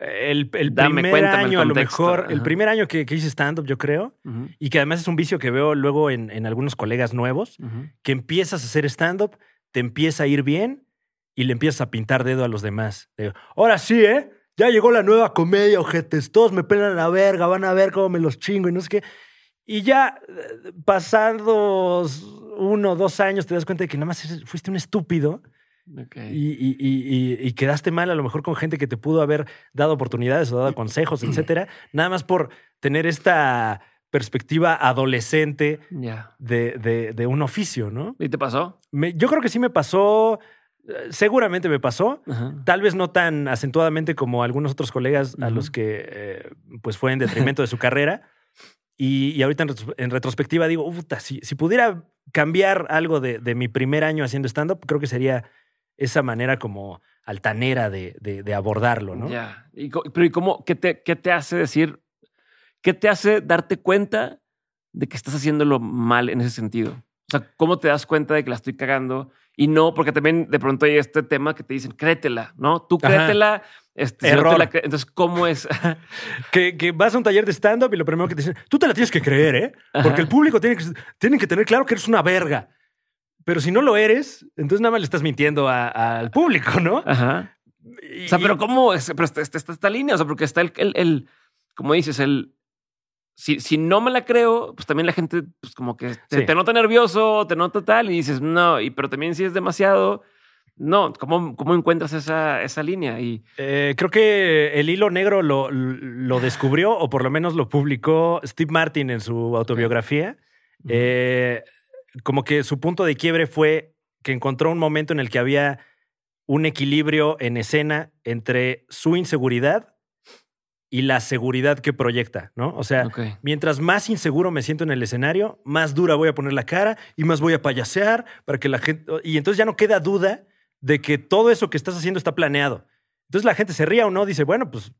el, el primer año, a lo mejor, el primer año que, hice stand-up, yo creo, y que además es un vicio que veo luego en, algunos colegas nuevos, que empiezas a hacer stand-up, te empieza a ir bien y le empiezas a pintar dedo a los demás. Ahora sí, ¿eh? Ya llegó la nueva comedia, ojetes, todos me pelan la verga, van a ver cómo me los chingo y no sé qué. Y ya eh, pasados uno, o dos años, te das cuenta de que nada más fuiste un estúpido y, y, quedaste mal a lo mejor con gente que te pudo haber dado oportunidades o dado consejos, mm. etcétera, nada más por tener esta perspectiva adolescente de, de, un oficio, ¿no? ¿Y te pasó? yo creo que sí me pasó. Eh, seguramente me pasó, tal vez no tan acentuadamente como algunos otros colegas a los que eh, pues fue en detrimento de su carrera. Y, ahorita en, retrospectiva digo, puta, si, si pudiera cambiar algo de, de mi primer año haciendo stand-up, creo que sería esa manera como altanera de, abordarlo, ¿no? Ya. pero ¿y cómo, qué te, hace decir, qué te hace darte cuenta de que estás haciéndolo mal en ese sentido? O sea, ¿cómo te das cuenta de que la estoy cagando? Y no, porque también de pronto hay este tema que te dicen, créetela, ¿no? Tú créetela. Este, Error. Entonces, ¿cómo es? (laughs) que, vas a un taller de stand-up y lo primero que te dicen, tú te la tienes que creer, ¿eh? Porque el público tiene que tener claro que eres una verga. Pero si no lo eres, entonces nada más le estás mintiendo al público, ¿no? Ajá. o sea, pero ¿cómo? Pero está, esta línea, o sea, porque está el, el, como dices, el, si, si, no me la creo, pues también la gente, pues como que te, te, nota nervioso, te nota tal, y dices, no, y, pero también si es demasiado, no, ¿cómo, cómo encuentras esa, esa línea? Y... Eh, creo que el hilo negro lo, lo, descubrió, o por lo menos lo publicó Steve Martin en su autobiografía. Eh, como que su punto de quiebre fue que encontró un momento en el que había un equilibrio en escena entre su inseguridad y la seguridad que proyecta, ¿no? O sea, mientras más inseguro me siento en el escenario, más dura voy a poner la cara y más voy a payasear para que la gente... Y entonces ya no queda duda de que todo eso que estás haciendo está planeado. Entonces la gente se ría o no, dice, bueno, pues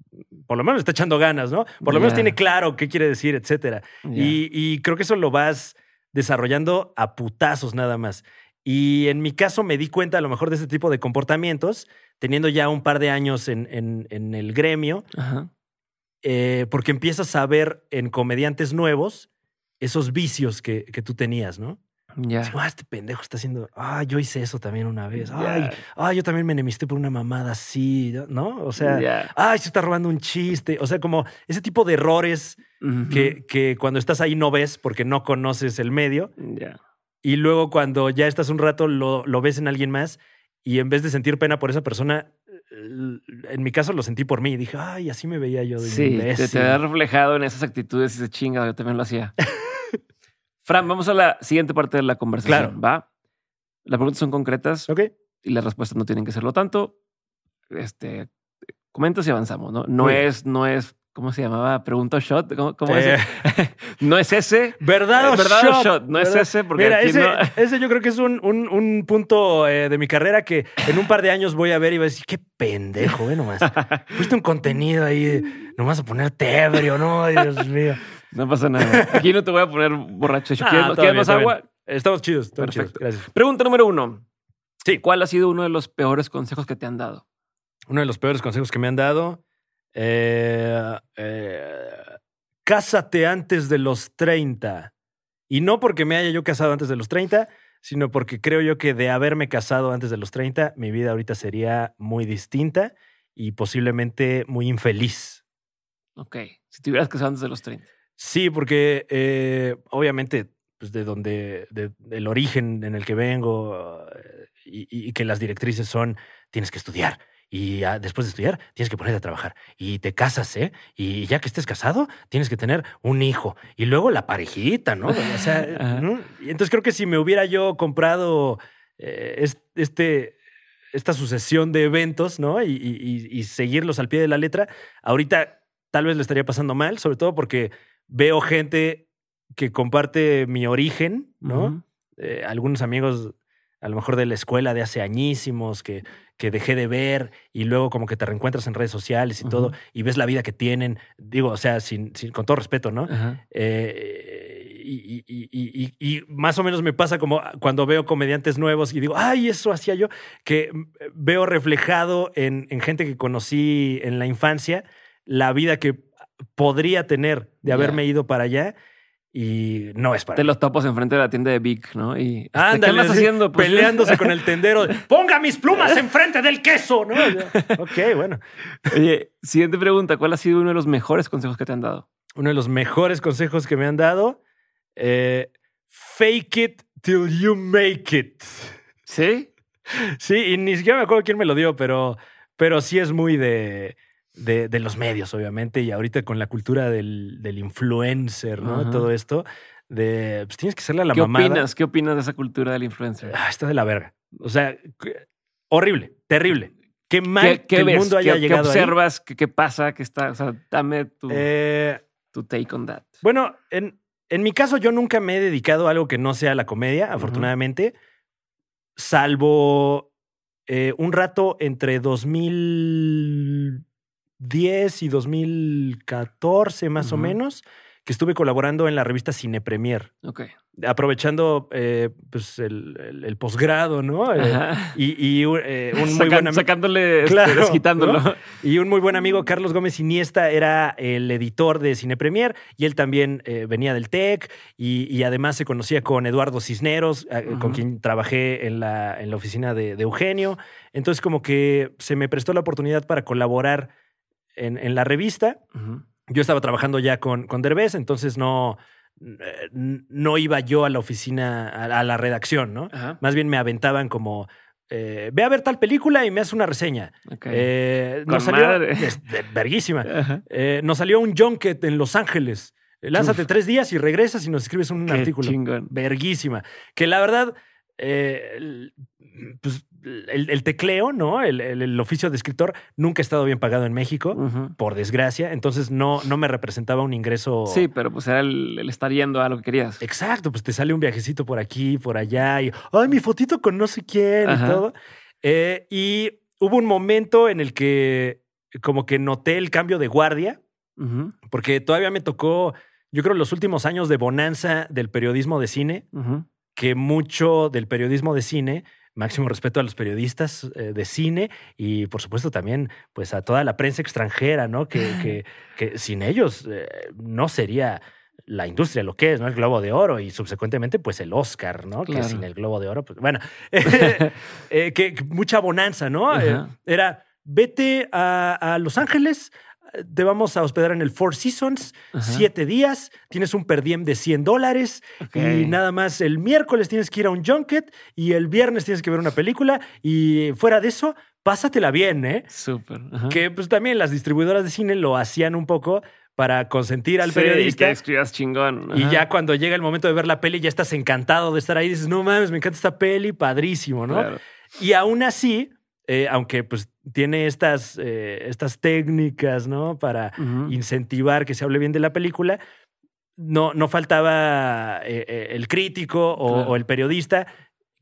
por lo menos está echando ganas, ¿no? Por lo menos tiene claro qué quiere decir, etcétera. y creo que eso lo vas desarrollando a putazos nada más. Y en mi caso me di cuenta a lo mejor de ese tipo de comportamientos, teniendo ya un par de años en, en, el gremio, eh, porque empiezas a ver en comediantes nuevos esos vicios que tú tenías, ¿no? Ya. Ah, este pendejo está haciendo. Ah, yo hice eso también una vez. Ay, ah, yo también me enemisté por una mamada así, ¿no? O sea, ay, se está robando un chiste. O sea, como ese tipo de errores que, que, cuando estás ahí no ves porque no conoces el medio. Y luego cuando ya estás un rato lo, lo ves en alguien más y en vez de sentir pena por esa persona, en mi caso lo sentí por mí. Dije, ay, así me veía yo. De sí, te, te, reflejado en esas actitudes y se chinga, yo también lo hacía. (laughs) Fran, vamos a la siguiente parte de la conversación. Va. Las preguntas son concretas. Y las respuestas no tienen que serlo tanto. Este, comenta si avanzamos, ¿no? No es, no es, ¿cómo se llamaba? Pregunta shot. ¿Cómo, es? Eh. (laughs) no es ese. ¿Verdad o shot? No es ese porque Mira, ese, (laughs) ese, yo creo que es un, un, un punto eh, de mi carrera que en un par de años voy a ver y voy a decir, qué pendejo, ¿no nomás. (laughs) Fuiste un contenido ahí, nomás a ponerte ebrio, ¿no? Dios mío. No pasa nada. Aquí no te voy a poner borracho. Ah, más agua? Estamos chidos. Gracias. Pregunta número uno. Sí. ¿Cuál ha sido uno de los peores consejos que te han dado? Uno de los peores consejos que me han dado. Eh, eh, cásate antes de los 30. Y no porque me haya yo casado antes de los 30, sino porque creo yo que de haberme casado antes de los 30, mi vida ahorita sería muy distinta y posiblemente muy infeliz. Ok. Si te hubieras casado antes de los 30. Sí, porque eh, obviamente pues de donde, del origen en el que vengo eh, y, que las directrices son, tienes que estudiar. Y ah, después de estudiar, tienes que ponerte a trabajar. Y te casas, ¿eh? Y ya que estés casado, tienes que tener un hijo. Y luego la parejita, ¿no? O sea, (laughs) entonces creo que si me hubiera yo comprado eh, este, esta sucesión de eventos, ¿no? Y, y seguirlos al pie de la letra, ahorita tal vez le estaría pasando mal, sobre todo porque veo gente que comparte mi origen, ¿no? Eh, algunos amigos, a lo mejor de la escuela de hace añísimos, que, que dejé de ver y luego como que te reencuentras en redes sociales y todo y ves la vida que tienen. Digo, o sea, sin, con todo respeto, ¿no? Eh, y, más o menos me pasa como cuando veo comediantes nuevos y digo, ay, eso hacía yo, que veo reflejado en gente que conocí en la infancia la vida que podría tener de haberme ido para allá y no es para Te los tapos enfrente de la tienda de Vic, ¿no? Y anda (laughs) ¿qué haciendo? Pues, peleándose con el tendero. (laughs) ¡Ponga mis plumas enfrente del queso! ¿no? (laughs) ok, bueno. Oye, siguiente pregunta. ¿Cuál ha sido uno de los mejores consejos que te han dado? Uno de los mejores consejos que me han dado. Eh, fake it till you make it. ¿Sí? Sí, y ni siquiera me acuerdo quién me lo dio, pero, pero sí es muy de de, los medios, obviamente, y ahorita con la cultura del, influencer, ¿no? Todo esto, de, pues tienes que serle a la ¿Qué Opinas, ¿Qué opinas de esa cultura del influencer? Ah, está de la verga. O sea, horrible, terrible. Qué mal que el mundo haya llegado ¿Qué observas? ¿Qué, pasa? ¿Qué está? O sea, dame eh, tu, take on that. Bueno, en, en mi caso yo nunca me he dedicado a algo que no sea la comedia, afortunadamente, salvo eh, un rato entre 2000 10 y 2014 más o menos, que estuve colaborando en la revista Cine Premier. Ok. Aprovechando eh, pues, el, posgrado, ¿no? y, un muy buen amigo. Sacándole, Y un muy buen amigo, Carlos Gómez Iniesta, era el editor de Cine Premier y él también eh, venía del TEC y, además se conocía con Eduardo Cisneros, eh, con quien trabajé en la, oficina de Eugenio. Entonces, como que se me prestó la oportunidad para colaborar en, la revista. Yo estaba trabajando ya con, con Derbez, entonces no, no iba yo a la oficina, a, la redacción, ¿no? Más bien me aventaban como, eh, ve a ver tal película y me hace una reseña. Eh, nos salió, (laughs) este, verguísima, eh, nos salió un junket en Los Ángeles. Lánzate tres días y regresas y nos escribes un artículo. Chingón. Verguísima. Que la verdad, pues el, el, tecleo, ¿no? El, oficio de escritor nunca ha estado bien pagado en México, por desgracia. Entonces no, no me representaba un ingreso. Sí, pero pues era el, estar yendo a lo que querías. Exacto, pues te sale un viajecito por aquí, por allá, y ay, mi fotito con no sé quién y todo. Eh, y hubo un momento en el que como que noté el cambio de guardia, porque todavía me tocó, yo creo, los últimos años de bonanza del periodismo de cine, que mucho del periodismo de cine máximo respeto a los periodistas eh, de cine y por supuesto también pues a toda la prensa extranjera, ¿no? Que, sin ellos eh, no sería la industria, lo que es, ¿no? El Globo de Oro y subsecuentemente, pues el Oscar, ¿no? Que sin el Globo de Oro, pues bueno, (laughs) eh, que, mucha bonanza, ¿no? era, vete a, a, Los Ángeles te vamos a hospedar en el Four Seasons, siete días, tienes un per de 100 dólares y nada más el miércoles tienes que ir a un junket y el viernes tienes que ver una película y fuera de eso, pásatela bien, ¿eh? Súper. Que pues también las distribuidoras de cine lo hacían un poco para consentir al periodista. Y ya cuando llega el momento de ver la peli ya estás encantado de estar ahí y dices, no mames, me encanta esta peli, padrísimo, ¿no? Y aún así eh, aunque pues tiene estas, eh, estas técnicas, ¿no? Para incentivar que se hable bien de la película, no, no faltaba eh, el crítico o, el periodista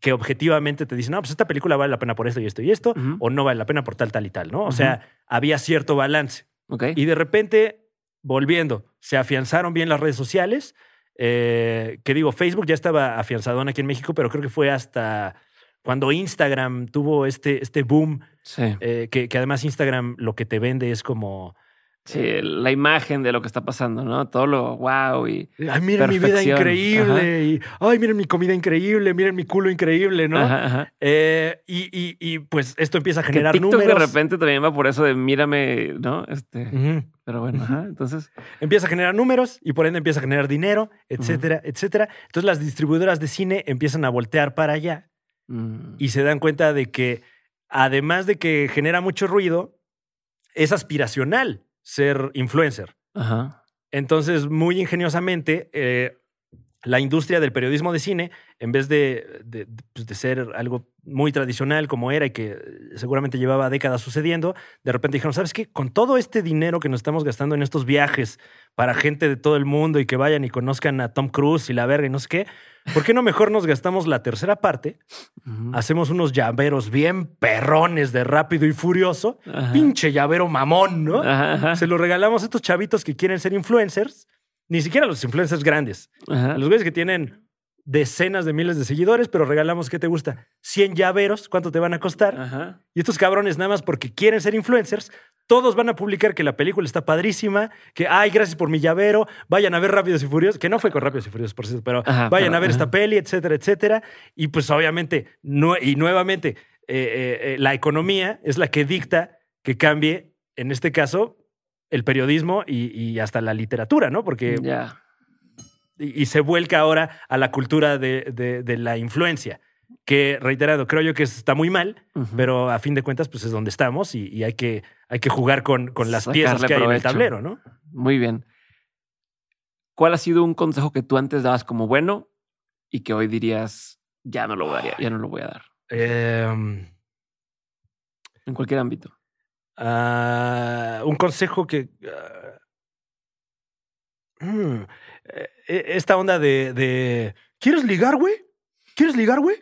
que objetivamente te dice, no, pues esta película vale la pena por esto y esto y esto, o no vale la pena por tal, tal y tal, ¿no? O sea, había cierto balance. Okay. Y de repente, volviendo, se afianzaron bien las redes sociales, que digo, Facebook ya estaba afianzado aquí en México, pero creo que fue hasta cuando Instagram tuvo este, este boom, eh, que, además Instagram lo que te vende es como... Sí, la imagen de lo que está pasando, ¿no? Todo lo wow eh, y. Ay, miren mi vida increíble. Y, ay, miren mi comida increíble. Miren mi culo increíble, ¿no? Eh, y, y, pues esto empieza a generar que TikTok De repente también va por eso de mírame, ¿no? Este, Pero bueno, entonces. (laughs) Empieza a generar números y por ende empieza a generar dinero, etcétera, etcétera. Entonces las distribuidoras de cine empiezan a voltear para allá Mm. Y se dan cuenta de que, además de que genera mucho ruido, es aspiracional ser influencer. Ajá. Entonces, muy ingeniosamente, eh, la industria del periodismo de cine, en vez de, de, pues, ser algo muy tradicional como era y que eh, seguramente llevaba décadas sucediendo, de repente dijeron, ¿sabes qué? Con todo este dinero que nos estamos gastando en estos viajes para gente de todo el mundo y que vayan y conozcan a Tom Cruise y la verga y no sé qué, ¿por qué no mejor nos gastamos la tercera parte? Hacemos unos llaveros bien perrones de rápido y furioso, pinche llavero mamón, ¿no? Se lo regalamos a estos chavitos que quieren ser influencers ni siquiera los influencers grandes. Los güeyes que tienen decenas de miles de seguidores, pero regalamos, ¿qué te gusta? 100 llaveros, ¿cuánto te van a costar? Y estos cabrones, nada más porque quieren ser influencers, todos van a publicar que la película está padrísima, que, ay, gracias por mi llavero, vayan a ver Rápidos y Furiosos, que no fue con Rápidos y Furiosos, por cierto, pero vayan a ver esta peli, etcétera, etcétera. Y pues obviamente, y nuevamente, eh, eh, eh, la economía es la que dicta que cambie, en este caso, el periodismo y, hasta la literatura, ¿no? Porque... ya Y, se vuelca ahora a la cultura de, la influencia, que reiterado, creo yo que está muy mal, pero a fin de cuentas, pues es donde estamos y, hay, que, hay que jugar con, con las piezas que hay en el tablero, ¿no? Muy bien. ¿Cuál ha sido un consejo que tú antes dabas como bueno y que hoy dirías, ya no lo voy a, ya no lo voy a dar? Em. en cualquier ámbito. Ah, un consejo que... Ah, mm, eh, esta onda de, ¿Quieres ligar, güey? ¿Quieres ligar, güey?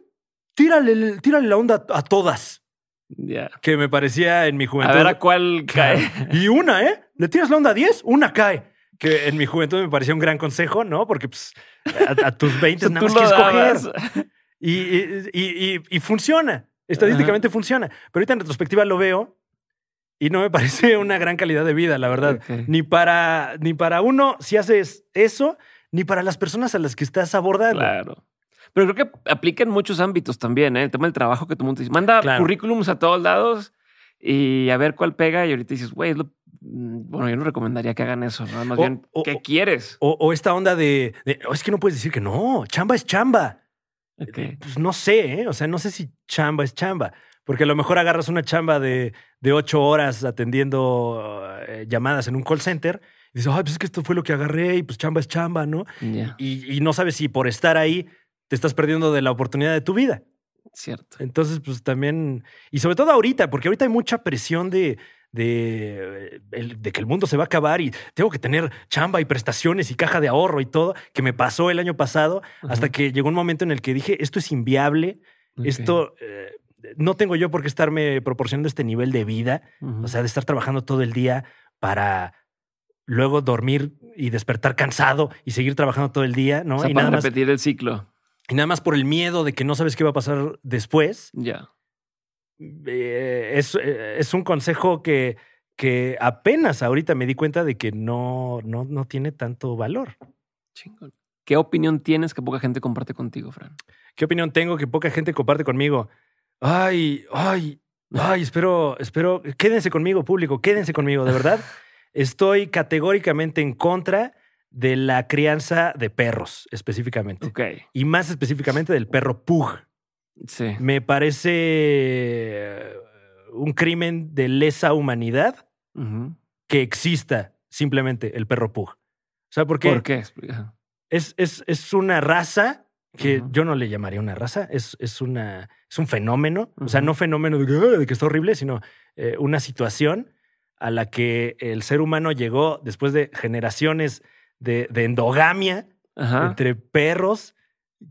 Tírale, la onda a todas. ya Que me parecía en mi juventud. A cuál cae. Y una, ¿eh? Le tiras la onda a 10, una cae. Que en mi juventud me parecía un gran consejo, ¿no? Porque pues, a, tus 20 (laughs) nada más quieres coger. Y, y, y, funciona. Estadísticamente funciona. Pero ahorita en retrospectiva lo veo y no me (laughs) parece una gran calidad de vida, la verdad. Ni, para, ni para uno si haces eso, ni para las personas a las que estás abordando. Claro. Pero creo que aplica en muchos ámbitos también, ¿eh? el tema del trabajo que todo mundo dice. Manda currículums a todos lados y a ver cuál pega. Y ahorita dices, güey, mm, bueno, yo no recomendaría que hagan eso, Más bien, ¿qué quieres? O, esta onda de, oh, es que no puedes decir que no, chamba es chamba. Pues no sé, ¿eh? o sea, no sé si chamba es chamba. Porque a lo mejor agarras una chamba de, ocho horas atendiendo eh, llamadas en un call center. Y dices, ay, pues es que esto fue lo que agarré y pues chamba es chamba, ¿no? Y, no sabes si por estar ahí te estás perdiendo de la oportunidad de tu vida. Cierto. Entonces, pues también, y sobre todo ahorita, porque ahorita hay mucha presión de, de, que el mundo se va a acabar y tengo que tener chamba y prestaciones y caja de ahorro y todo, que me pasó el año pasado, hasta que llegó un momento en el que dije, esto es inviable, esto eh, no tengo yo por qué estarme proporcionando este nivel de vida, o sea, de estar trabajando todo el día para luego dormir y despertar cansado y seguir trabajando todo el día, ¿no? y para nada repetir el ciclo. Y nada más por el miedo de que no sabes qué va a pasar después. Ya. Eh, es, eh, es, un consejo que, que apenas ahorita me di cuenta de que no, no, no tiene tanto valor. ¿Qué opinión tienes que poca gente comparte contigo, Fran? ¿Qué opinión tengo que poca gente comparte conmigo? Ay, ay, ay, espero, espero, quédense conmigo, público, quédense conmigo, de verdad. (laughs) Estoy categóricamente en contra de la crianza de perros, específicamente. Okay. Y más específicamente del perro pug. Sí. Me parece un crimen de lesa humanidad que exista simplemente el perro pug. O sea, qué? ¿Por qué? Es, es, es una raza que yo no le llamaría una raza, es, es, una, es un fenómeno, o sea, no fenómeno ah, de, que está horrible, sino eh, una situación a la que el ser humano llegó después de generaciones de, endogamia entre perros,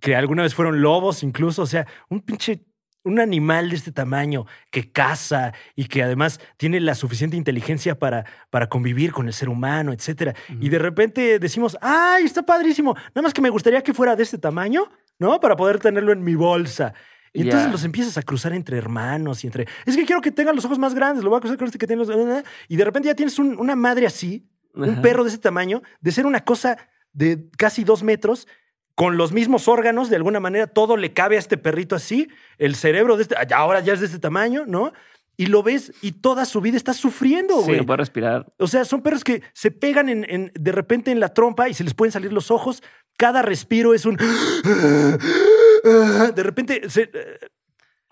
que alguna vez fueron lobos incluso, o sea, un pinche un animal de este tamaño que caza y que además tiene la suficiente inteligencia para, convivir con el ser humano, etcétera. Y de repente decimos, ¡ay, está padrísimo! Nada más que me gustaría que fuera de este tamaño, ¿no? Para poder tenerlo en mi bolsa. Y entonces los empiezas a cruzar entre hermanos y entre. Es que quiero que tengan los ojos más grandes, lo voy a cruzar con este que tiene los. Y de repente ya tienes una madre así, un perro de ese tamaño, de ser una cosa de casi dos metros con los mismos órganos, de alguna manera, todo le cabe a este perrito así, el cerebro de este, ah, ahora ya es de este tamaño, ¿no? Y lo ves y toda su vida está sufriendo, güey. Sí, no puede respirar. O sea, son perros que se pegan en, de repente en la trompa y se les pueden salir los ojos. Cada respiro es un... De repente se,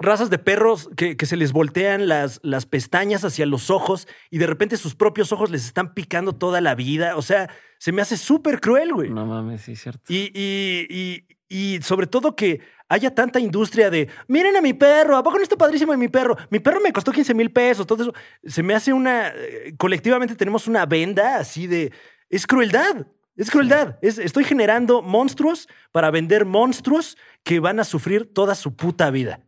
razas de perros que, se les voltean las, pestañas hacia los ojos y de repente sus propios ojos les están picando toda la vida. O sea, se me hace súper cruel, güey. No mames, sí, cierto. Y, sobre todo que haya tanta industria de, miren a mi perro, ¿a poco no padrísimo de mi perro? Mi perro me costó 15 mil pesos, todo eso. Se me hace una, eh, colectivamente tenemos una venda así de, es crueldad. Es crueldad. estoy generando monstruos para vender monstruos que van a sufrir toda su puta vida.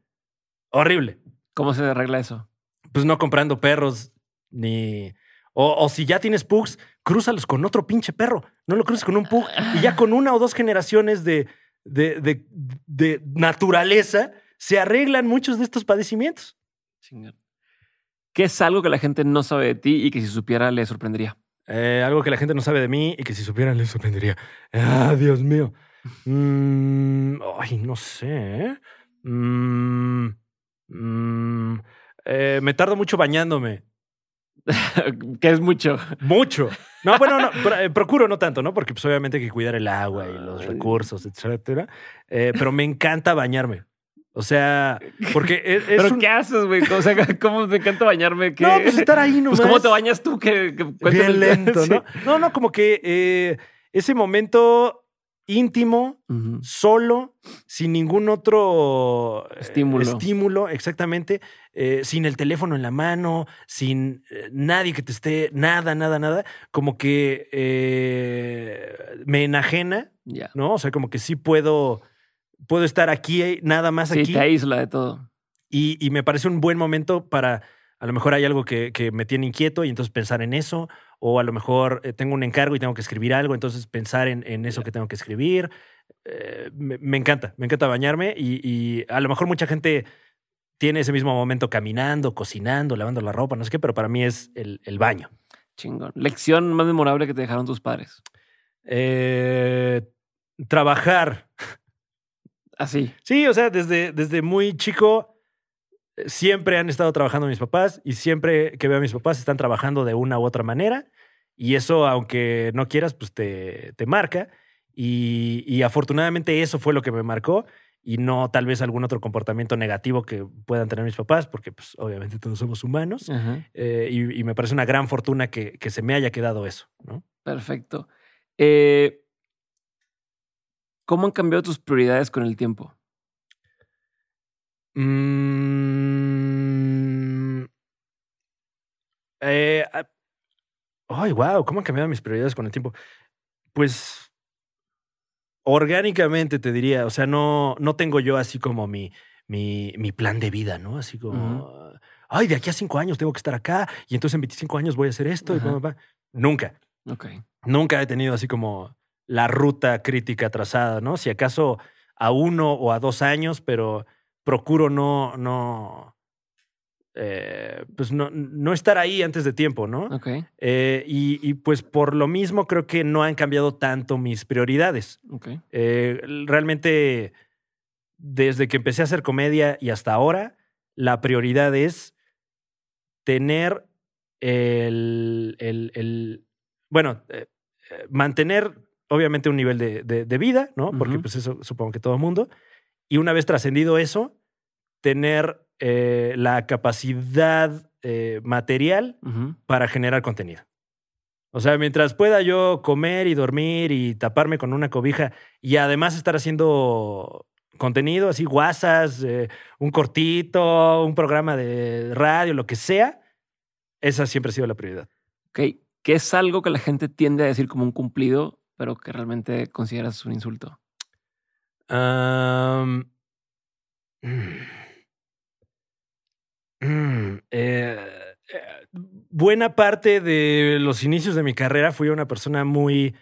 Horrible. ¿Cómo se arregla eso? Pues no comprando perros ni... O, si ya tienes pugs, crúzalos con otro pinche perro. No lo cruces con un pug. Y ya con una o dos generaciones de, de, de, de naturaleza se arreglan muchos de estos padecimientos. ¿Qué es algo que la gente no sabe de ti y que si supiera le sorprendería? Eh, algo que la gente no sabe de mí y que si supiera, le sorprendería. Ah, Dios mío. Mm, ay, no sé. ¿eh? Mm, Mm, eh, me tardo mucho bañándome. (laughs) que es mucho. Mucho. No, bueno, no, (laughs) eh, procuro no tanto, ¿no? Porque pues, obviamente hay que cuidar el agua y los recursos, etcétera. Eh, pero me encanta bañarme. O sea, porque e, (laughs) es, ¿Pero qué haces, güey? O sea, ¿cómo me encanta bañarme? No, pues estar ahí no. Pues, ¿cómo te bañas tú? Que, Bien lento, ¿no? No, no, como que eh, ese momento íntimo, solo, sin ningún otro eh, estímulo, estímulo exactamente, eh, sin el teléfono en la mano, sin eh, nadie que te esté, nada, nada, nada, como que me enajena, ¿no? O sea, como que sí puedo, puedo estar aquí, nada más aquí. Sí, te aísla de todo. y me parece un buen momento para a lo mejor hay algo que, me tiene inquieto y entonces pensar en eso, o a lo mejor eh, tengo un encargo y tengo que escribir algo, entonces pensar en, eso que tengo que escribir. Eh, me, encanta, me encanta bañarme y, a lo mejor mucha gente tiene ese mismo momento caminando, cocinando, lavando la ropa, no sé qué, pero para mí es el, baño. Chingón. ¿Lección más memorable que te dejaron tus padres? Eh, trabajar. Así. Sí, o sea, desde, desde muy chico siempre han estado trabajando mis papás y siempre que veo a mis papás están trabajando de una u otra manera y eso, aunque no quieras, pues te, te marca y, afortunadamente eso fue lo que me marcó y no tal vez algún otro comportamiento negativo que puedan tener mis papás, porque pues obviamente todos somos humanos eh, y, me parece una gran fortuna que, se me haya quedado eso, ¿no? Perfecto. Eh, ¿Cómo han cambiado tus prioridades con el tiempo? Mm. Eh, ah, ay, wow, ¿cómo han cambiado mis prioridades con el tiempo? Pues orgánicamente te diría, o sea, no, no tengo yo así como mi, mi, mi plan de vida, ¿no? Así como, ay, de aquí a cinco años tengo que estar acá y entonces en 25 años voy a hacer esto. Nunca. Nunca he tenido así como la ruta crítica trazada, ¿no? Si acaso a uno o a dos años, pero procuro no, no, eh, pues no, no, estar ahí antes de tiempo, ¿no? Eh, y, pues por lo mismo creo que no han cambiado tanto mis prioridades. Ok. Eh, realmente, desde que empecé a hacer comedia y hasta ahora, la prioridad es tener el, el, bueno, mantener obviamente un nivel de, de, vida, ¿no? Porque pues eso supongo que todo el mundo, y una vez trascendido eso, tener eh, la capacidad eh, material para generar contenido. O sea, mientras pueda yo comer y dormir y taparme con una cobija y además estar haciendo contenido, así guasas, eh, un cortito, un programa de radio, lo que sea, esa siempre ha sido la prioridad. Ok, que es algo que la gente tiende a decir como un cumplido, pero que realmente consideras un insulto. Mm, mm, eh, eh, buena parte de los inicios de mi carrera fui una persona muy...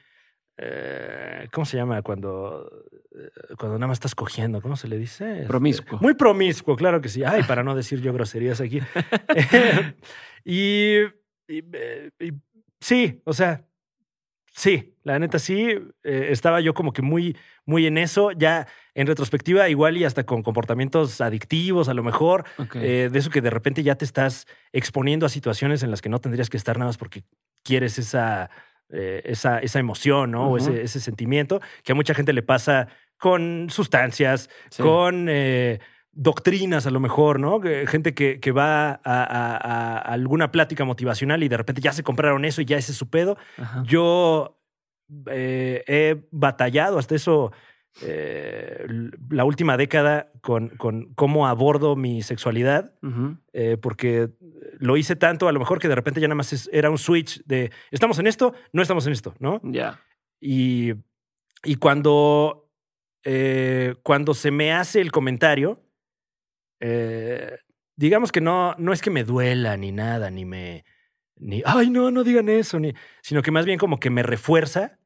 Eh, ¿Cómo se llama cuando, cuando nada más estás cogiendo? ¿Cómo se le dice? Este, promiscuo. Muy promiscuo, claro que sí. Ay, para no decir yo groserías aquí. (laughs) (laughs) y sí, o sea, Sí, la neta sí, eh, estaba yo como que muy, muy en eso, ya en retrospectiva igual y hasta con comportamientos adictivos a lo mejor, eh, de eso que de repente ya te estás exponiendo a situaciones en las que no tendrías que estar nada más porque quieres esa, eh, esa, esa, emoción, ¿no? O ese, sentimiento que a mucha gente le pasa con sustancias, con doctrinas a lo mejor, ¿no? Gente que, que va a, alguna plática motivacional y de repente ya se compraron eso y ya ese es su pedo. Yo eh, he batallado hasta eso eh, la última década con, con, cómo abordo mi sexualidad, eh, porque lo hice tanto a lo mejor que de repente ya nada más era un switch de estamos en esto, no estamos en esto, ¿no? Ya. Y, y cuando, cuando se me hace el comentario, eh, digamos que no, no es que me duela ni nada, ni me, ni, ay, no, no digan eso, ni, sino que más bien como que me refuerza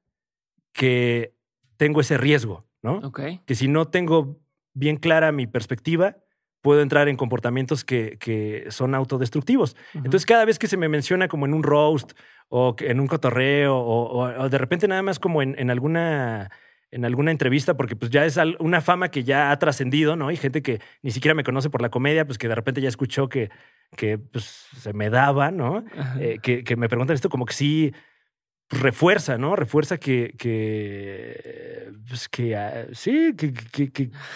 que tengo ese riesgo, ¿no? Que si no tengo bien clara mi perspectiva, puedo entrar en comportamientos que, que son autodestructivos. Entonces, cada vez que se me menciona como en un roast o en un cotorreo o, de repente nada más como en alguna en alguna entrevista, porque pues ya es una fama que ya ha trascendido, ¿no? Y gente que ni siquiera me conoce por la comedia, pues que de repente ya escuchó que, que pues, se me daba, ¿no? Eh, que, que, me preguntan esto como que sí refuerza, ¿no? Refuerza que, que, pues que, ah, sí, que,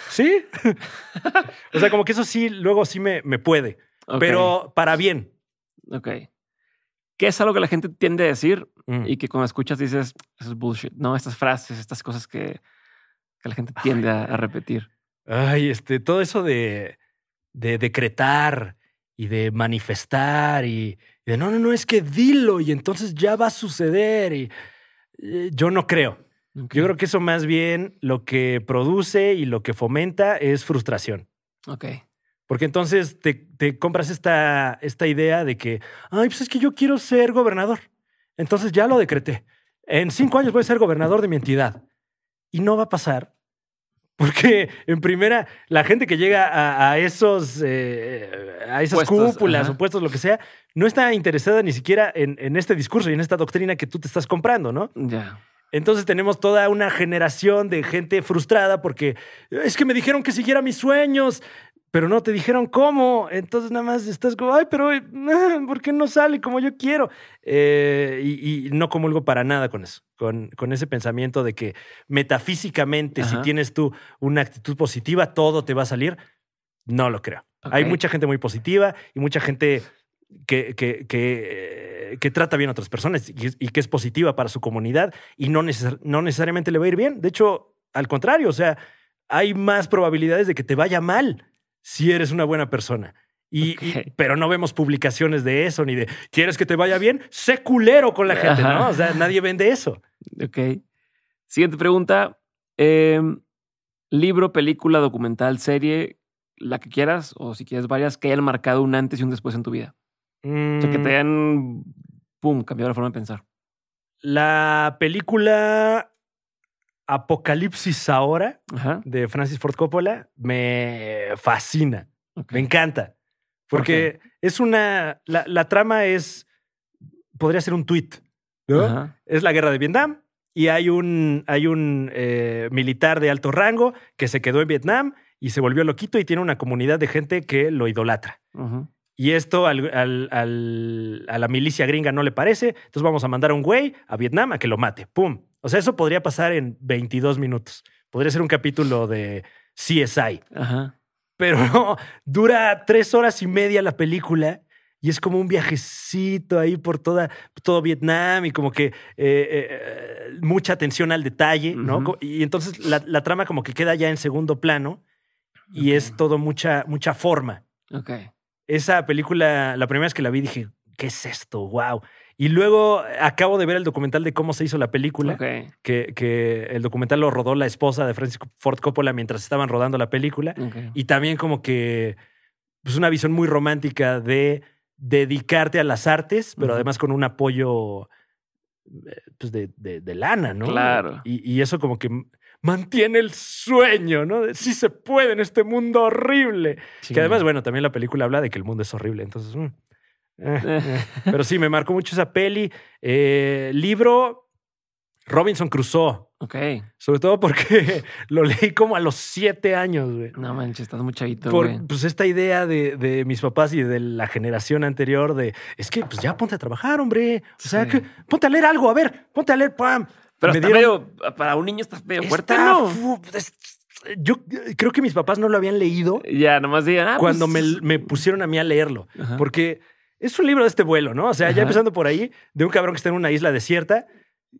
sí. (laughs) o sea, como que eso sí, luego sí me, me puede, pero para bien. Ok qué es algo que la gente tiende a decir mm. y que cuando escuchas dices, eso es bullshit. No, estas frases, estas cosas que, la gente tiende a, repetir. Ay, este, todo eso de, de decretar y de manifestar y, de no, no, no, es que dilo y entonces ya va a suceder y, eh, yo no creo. Yo creo que eso más bien lo que produce y lo que fomenta es frustración. Ok. Porque entonces te, compras esta, esta idea de que, ay, pues es que yo quiero ser gobernador. Entonces ya lo decreté. En cinco años voy a ser gobernador de mi entidad. Y no va a pasar (laughs) porque en primera, la gente que llega a, esos eh, a esas cúpulas o puestos, lo que sea, no está interesada ni siquiera en, este discurso y en esta doctrina que tú te estás comprando, ¿no? Ya. Entonces tenemos toda una generación de gente frustrada porque es que me dijeron que siguiera mis sueños, pero no te dijeron cómo. Entonces nada más estás como, ay, pero (laughs) ¿por qué no sale como yo quiero? Eh, y, no comulgo para nada con eso, con, ese pensamiento de que metafísicamente, si tienes tú una actitud positiva, todo te va a salir. No lo creo. Hay mucha gente muy positiva y mucha gente que, que, eh, trata bien a otras personas y, que es positiva para su comunidad y no, no necesariamente le va a ir bien. De hecho, al contrario, o sea, hay más probabilidades de que te vaya mal si eres una buena persona. Y, pero no vemos publicaciones de eso ni de quieres que te vaya bien, sé culero con la gente, ¿no? O sea, nadie vende eso. Ok. Siguiente pregunta. Em, libro, película, documental, serie, la que quieras, o si quieres varias, que hayan marcado un antes y un después en tu vida. O sea, que te mm. hayan, pum, cambiado la forma de pensar. La película Apocalipsis Ahora de Francis Ford Coppola me fascina. Me encanta. Porque es una. La, trama es. Podría ser un tuit. Es la guerra de Vietnam y hay un, hay un eh, militar de alto rango que se quedó en Vietnam y se volvió loquito y tiene una comunidad de gente que lo idolatra. Y esto a la milicia gringa no le parece. Entonces vamos a mandar a un güey a Vietnam a que lo mate. ¡Pum! O sea, eso podría pasar en 22 minutos. Podría ser un capítulo de CSI. Ajá. Pero dura tres horas y media la película y es como un viajecito ahí por toda, todo Vietnam y como que eh, eh, mucha atención al detalle, ¿no? Y entonces la, trama como que queda ya en segundo plano y es todo mucha, mucha forma. Esa película, la primera vez que la vi dije, ¿qué es esto? ¡Wow! Y luego eh, acabo de ver el documental de cómo se hizo la película, que, que, el documental lo rodó la esposa de Francis Ford Coppola mientras estaban rodando la película. Y también como que, pues una visión muy romántica de dedicarte a las artes, pero además con un apoyo eh, pues de, de, de, lana, ¿no? Claro. Y, y, eso como que mantiene el sueño, ¿no? De si se puede en este mundo horrible. Que además, bueno, también la película habla de que el mundo es horrible, entonces... Mm. (laughs) Pero sí, me marcó mucho esa peli. Eh, libro Robinson Crusoe. Ok. Sobre todo porque (laughs) lo leí como a los siete años, güey. No manches, estás muy chavito, Pues esta idea de, mis papás y de la generación anterior de es que pues ya ponte a trabajar, hombre. O sea, que, ponte a leer algo, a ver, ponte a leer, pam. Pero para un niño estás medio fuerte, yo creo que mis papás no lo habían leído. Ya, nomás digan. Ah, cuando pues, me, pusieron a mí a leerlo. Porque es un libro de este vuelo, ¿no? O sea, ya empezando por ahí, de un cabrón que está en una isla desierta,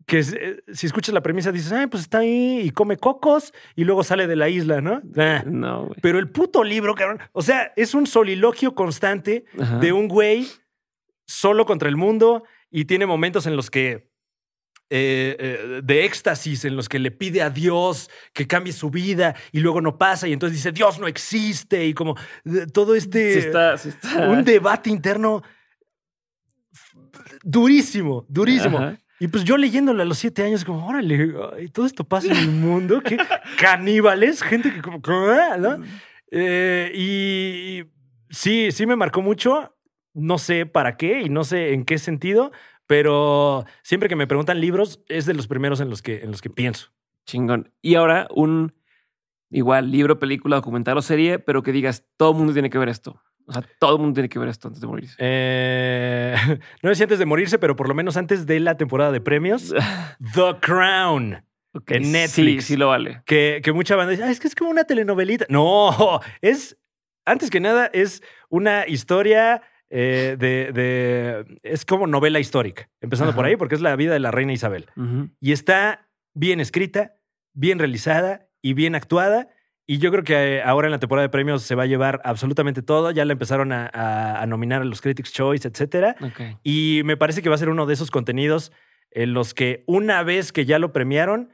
que eh, si escuchas la premisa dices, ay, ah, pues está ahí y come cocos y luego sale de la isla, ¿no? Ah. no, Pero el puto libro, cabrón, o sea, es un soliloquio constante de un güey solo contra el mundo y tiene momentos en los que eh, eh, de éxtasis en los que le pide a Dios que cambie su vida y luego no pasa y entonces dice Dios no existe y como eh, todo este... Un debate interno durísimo, durísimo. Y pues yo leyéndolo a los siete años, como, órale, y todo esto pasa en el mundo, qué caníbales, gente que como, ah", Eh, y sí, sí me marcó mucho, no sé para qué y no sé en qué sentido, pero siempre que me preguntan libros, es de los primeros en los que, en los que pienso. Chingón. Y ahora un igual libro, película, documental o serie, pero que digas, todo el mundo tiene que ver esto. O sea, todo el mundo tiene que ver esto antes de morirse. Eh, (laughs) no si antes de morirse, pero por lo menos antes de la temporada de premios. (laughs) The Crown. en Netflix. Sí, sí lo vale. Que, mucha banda dice, es que es como una telenovelita. No, (laughs) es, antes que nada, es una historia eh, de, Es como novela histórica, empezando por ahí, porque es la vida de la reina Isabel. Y está bien escrita, bien realizada y bien actuada. Y yo creo que eh, ahora en la temporada de premios se va a llevar absolutamente todo. Ya la empezaron a, nominar a los Critics Choice, etcétera. Y me parece que va a ser uno de esos contenidos en los que una vez que ya lo premiaron,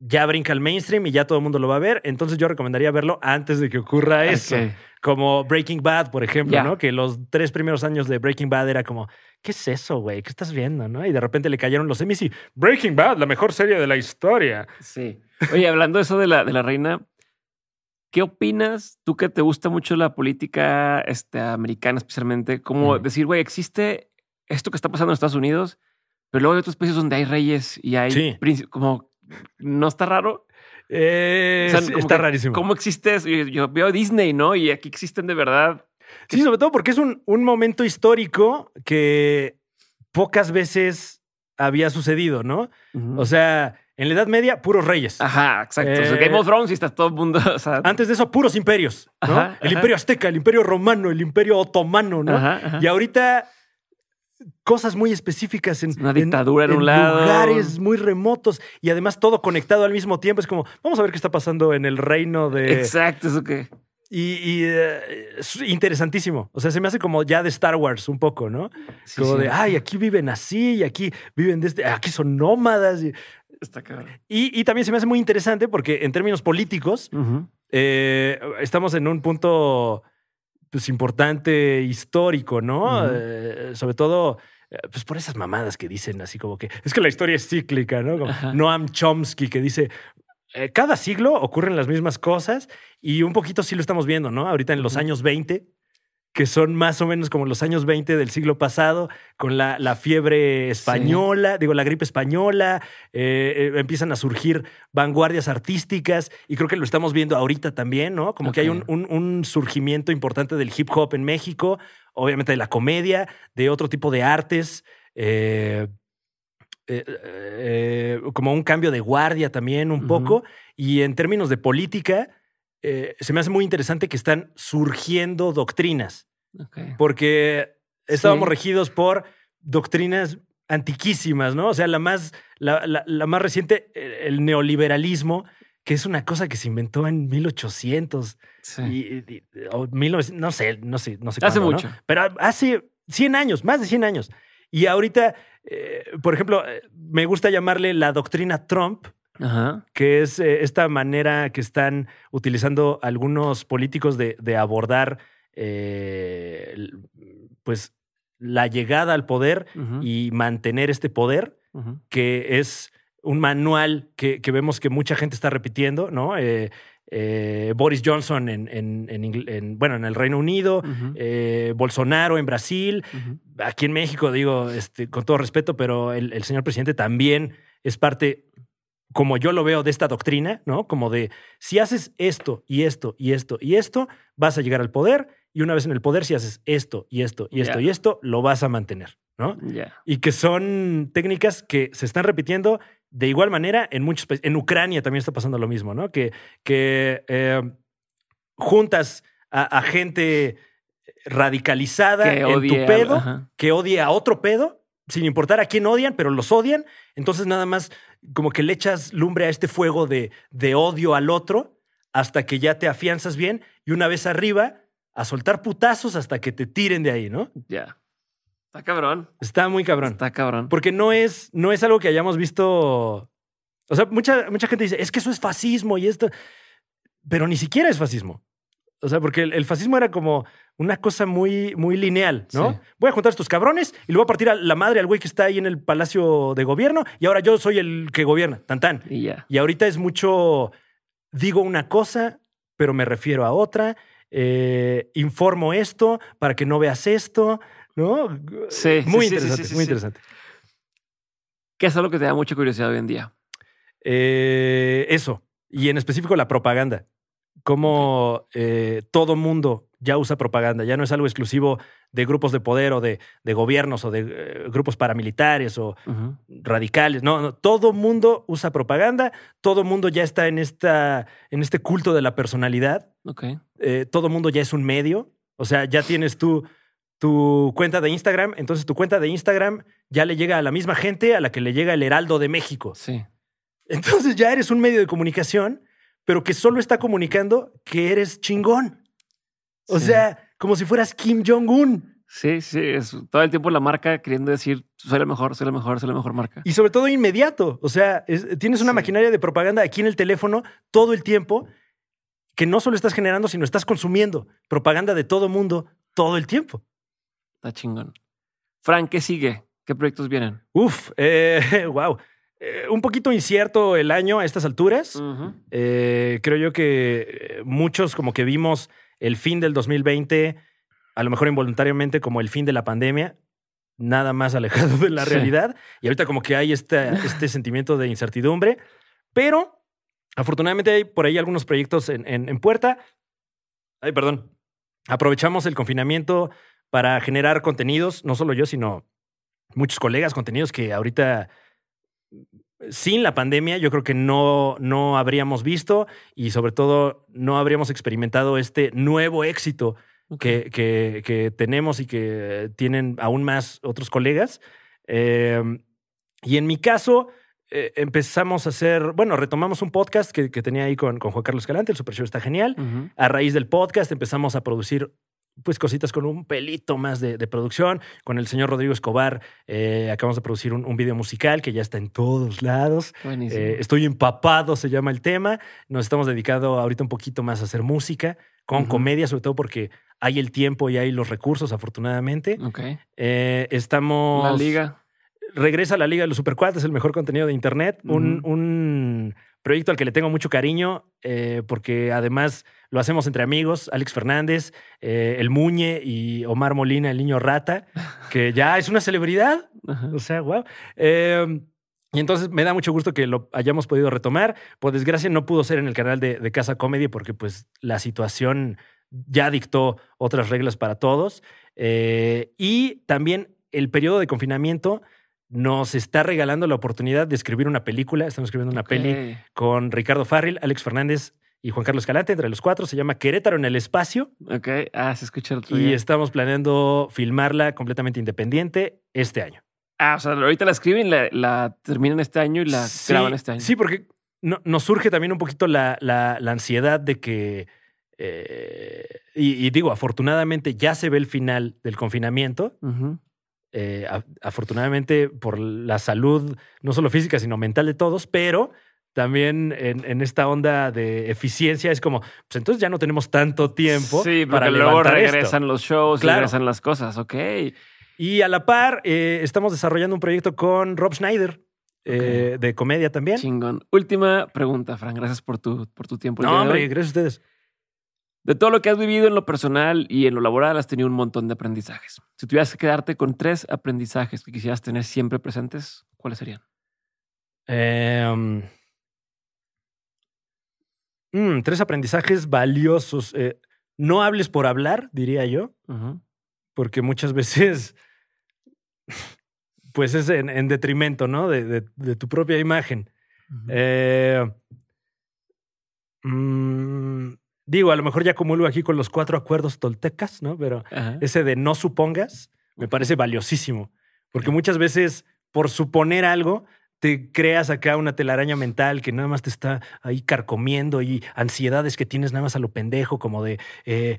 ya brinca el mainstream y ya todo el mundo lo va a ver. Entonces yo recomendaría verlo antes de que ocurra eso. Como Breaking Bad, por ejemplo, ¿no? Que los tres primeros años de Breaking Bad era como, ¿qué es eso, güey? ¿Qué estás viendo, no? Y de repente le cayeron los semis y Breaking Bad, la mejor serie de la historia. Sí. Oye, hablando de eso de la, de la reina, ¿qué opinas tú que te gusta mucho la política este, americana especialmente? Como decir, güey, existe esto que está pasando en Estados Unidos, pero luego hay otros países donde hay reyes y hay sí. como no está raro. Eh, está rarísimo. ¿Cómo existe Yo, veo Disney, ¿no? Y aquí existen de verdad. Sí, sobre todo porque es un, un, momento histórico que pocas veces había sucedido, ¿no? O sea, en la Edad Media, puros reyes. Ajá, exacto. Game of eh, Thrones y está todo el mundo. antes de eso, puros imperios. el imperio azteca, el imperio romano, el imperio otomano, ¿no? y ahorita cosas muy específicas en, una dictadura en, un lugares muy remotos y además todo conectado al mismo tiempo. Es como, vamos a ver qué está pasando en el reino de... Exacto, eso que... Y, eh, es interesantísimo. O sea, se me hace como ya de Star Wars un poco, ¿no? Sí, como de, ay, aquí viven así y aquí viven de este, aquí son nómadas. Y, Está y, y, también se me hace muy interesante porque en términos políticos eh, estamos en un punto pues, importante, histórico, ¿no? Eh, sobre todo eh, pues por esas mamadas que dicen así como que es que la historia es cíclica, ¿no? Como Noam Chomsky que dice eh, cada siglo ocurren las mismas cosas y un poquito sí lo estamos viendo, ¿no? Ahorita en los años 20 que son más o menos como los años 20 del siglo pasado, con la, fiebre española, digo, la gripe española, eh, eh, empiezan a surgir vanguardias artísticas y creo que lo estamos viendo ahorita también, ¿no? Como que hay un, surgimiento importante del hip hop en México, obviamente de la comedia, de otro tipo de artes. Eh, como un cambio de guardia también un poco. Y en términos de política, eh, se me hace muy interesante que están surgiendo doctrinas. Porque estábamos regidos por doctrinas antiquísimas, ¿no? O sea, la más, la, más reciente, eh, el neoliberalismo, que es una cosa que se inventó en 1800 no sé, no sé, Hace mucho. Pero hace 100 años, más de 100 años. Y ahorita, eh, por ejemplo, me gusta llamarle la doctrina Trump, que es eh, esta manera que están utilizando algunos políticos de, abordar eh, pues la llegada al poder y mantener este poder, que es un manual que, vemos que mucha gente está repitiendo, ¿no? Eh, Boris Johnson en, bueno, en el Reino Unido, Bolsonaro en Brasil, aquí en México, digo, este, con todo respeto, pero el, señor presidente también es parte como yo lo veo de esta doctrina, ¿no? Como de, si haces esto y esto y esto y esto, vas a llegar al poder y una vez en el poder, si haces esto y esto y esto y esto, lo vas a mantener, ¿no? Y que son técnicas que se están repitiendo de igual manera en muchos países. En Ucrania también está pasando lo mismo, ¿no? Que, que eh, juntas a, gente radicalizada en tu pedo, que odia a otro pedo, sin importar a quién odian, pero los odian. Entonces nada más como que le echas lumbre a este fuego de, de odio al otro hasta que ya te afianzas bien y una vez arriba a soltar putazos hasta que te tiren de ahí, ¿no? Ya. Está cabrón. Está muy cabrón. Está cabrón. Porque no es, no es algo que hayamos visto. O sea, mucha, mucha gente dice, es que eso es fascismo y esto. Pero ni siquiera es fascismo. O sea, porque el fascismo era como, una cosa muy, muy lineal, ¿no? Voy a juntar a estos cabrones y luego a partir a la madre al güey que está ahí en el palacio de gobierno y ahora yo soy el que gobierna, tan tan. Y, ya. y ahorita es mucho, digo una cosa, pero me refiero a otra, eh, informo esto para que no veas esto, ¿no? Sí. Muy interesante, muy interesante. ¿Qué es algo que te da mucha curiosidad hoy en día? Eh, eso, y en específico la propaganda. Cómo eh, todo mundo ya usa propaganda, ya no es algo exclusivo de grupos de poder o de, gobiernos o de eh, grupos paramilitares o radicales. No, no, todo mundo usa propaganda, todo mundo ya está en, esta, en este culto de la personalidad. Okay. Eh, todo mundo ya es un medio. O sea, ya tienes tú tu cuenta de Instagram, entonces tu cuenta de Instagram ya le llega a la misma gente a la que le llega el Heraldo de México. Sí. Entonces ya eres un medio de comunicación, pero que solo está comunicando que eres chingón. O sea, como si fueras Kim Jong-un. Sí, sí, todo el tiempo la marca queriendo decir, soy la mejor, soy la mejor, soy la mejor marca. Y sobre todo inmediato, o sea, tienes una maquinaria de propaganda aquí en el teléfono todo el tiempo que no solo estás generando, sino estás consumiendo propaganda de todo mundo todo el tiempo. Está chingón. Frank, ¿qué sigue? ¿Qué proyectos vienen? Uf, wow. Eh, (laughs) eh, un poquito incierto el año a estas alturas. Eh, creo yo que muchos como que vimos el fin del 2020, a lo mejor involuntariamente como el fin de la pandemia, nada más alejado de la realidad. Y ahorita como que hay (laughs) este, sentimiento de incertidumbre, pero afortunadamente hay por ahí algunos proyectos en, en puerta. Ay, perdón. Aprovechamos el confinamiento para generar contenidos, no solo yo, sino muchos colegas, contenidos que ahorita sin la pandemia yo creo que no, no habríamos visto y sobre todo no habríamos experimentado este nuevo éxito que, que, tenemos y que tienen aún más otros colegas. Eh, y en mi caso, eh, empezamos a hacer, bueno, retomamos un podcast que, tenía ahí con, Juan Carlos Calante, el Super Show está genial. A raíz del podcast empezamos a producir pues cositas con un pelito más de, producción. Con el señor Rodrigo Escobar eh, acabamos de producir un, video musical que ya está en todos lados. Eh, estoy empapado, se llama el tema. Nos estamos dedicando ahorita un poquito más a hacer música, con comedia, sobre todo porque hay el tiempo y hay los recursos, afortunadamente. Ok. Eh, estamos. La liga. Regresa la Liga de los es el mejor contenido de Internet. un proyecto al que le tengo mucho cariño, eh, porque además lo hacemos entre amigos, Alex Fernández, eh, El Muñe y Omar Molina, el niño rata, (laughs) que ya es una celebridad. O sea, wow. Em, y entonces me da mucho gusto que lo hayamos podido retomar. Por desgracia no pudo ser en el canal de, Casa Comedy porque pues la situación ya dictó otras reglas para todos. Eh, y también el periodo de confinamiento nos está regalando la oportunidad de escribir una película. Estamos escribiendo una peli con Ricardo Farril, Alex Fernández y Juan Carlos Calante, entre los cuatro. Se llama Querétaro en el Espacio. Ok, ah, se escucha el otro Y estamos planeando filmarla completamente independiente este año. Ah, o sea, ahorita la escriben, la, terminan este año y la graban este año. Sí, porque nos surge también un poquito la, ansiedad de que. Eh, y, digo, afortunadamente ya se ve el final del confinamiento. Eh, afortunadamente por la salud, no solo física, sino mental de todos, pero también en, esta onda de eficiencia es como, pues entonces ya no tenemos tanto tiempo. Sí, porque para luego regresan los shows, regresan las cosas, ok. Y a la par, eh, estamos desarrollando un proyecto con Rob Schneider. Eh, de comedia también. Chingón. Última pregunta, Fran. Gracias por tu, por tu tiempo. No, hombre, gracias a ustedes. De todo lo que has vivido en lo personal y en lo laboral, has tenido un montón de aprendizajes. Si tuvieras que quedarte con tres aprendizajes que quisieras tener siempre presentes, ¿cuáles serían? Em, mm, tres aprendizajes valiosos. Eh, no hables por hablar, diría yo, porque muchas (laughs) veces pues es en, detrimento, ¿no? De, tu propia imagen. eh, mm, Digo, a lo mejor ya acumulo aquí con los cuatro acuerdos toltecas, ¿no? Pero ese de no supongas me parece valiosísimo, porque muchas veces por suponer algo te creas acá una telaraña mental que nada más te está ahí carcomiendo y ansiedades que tienes nada más a lo pendejo, como de, eh,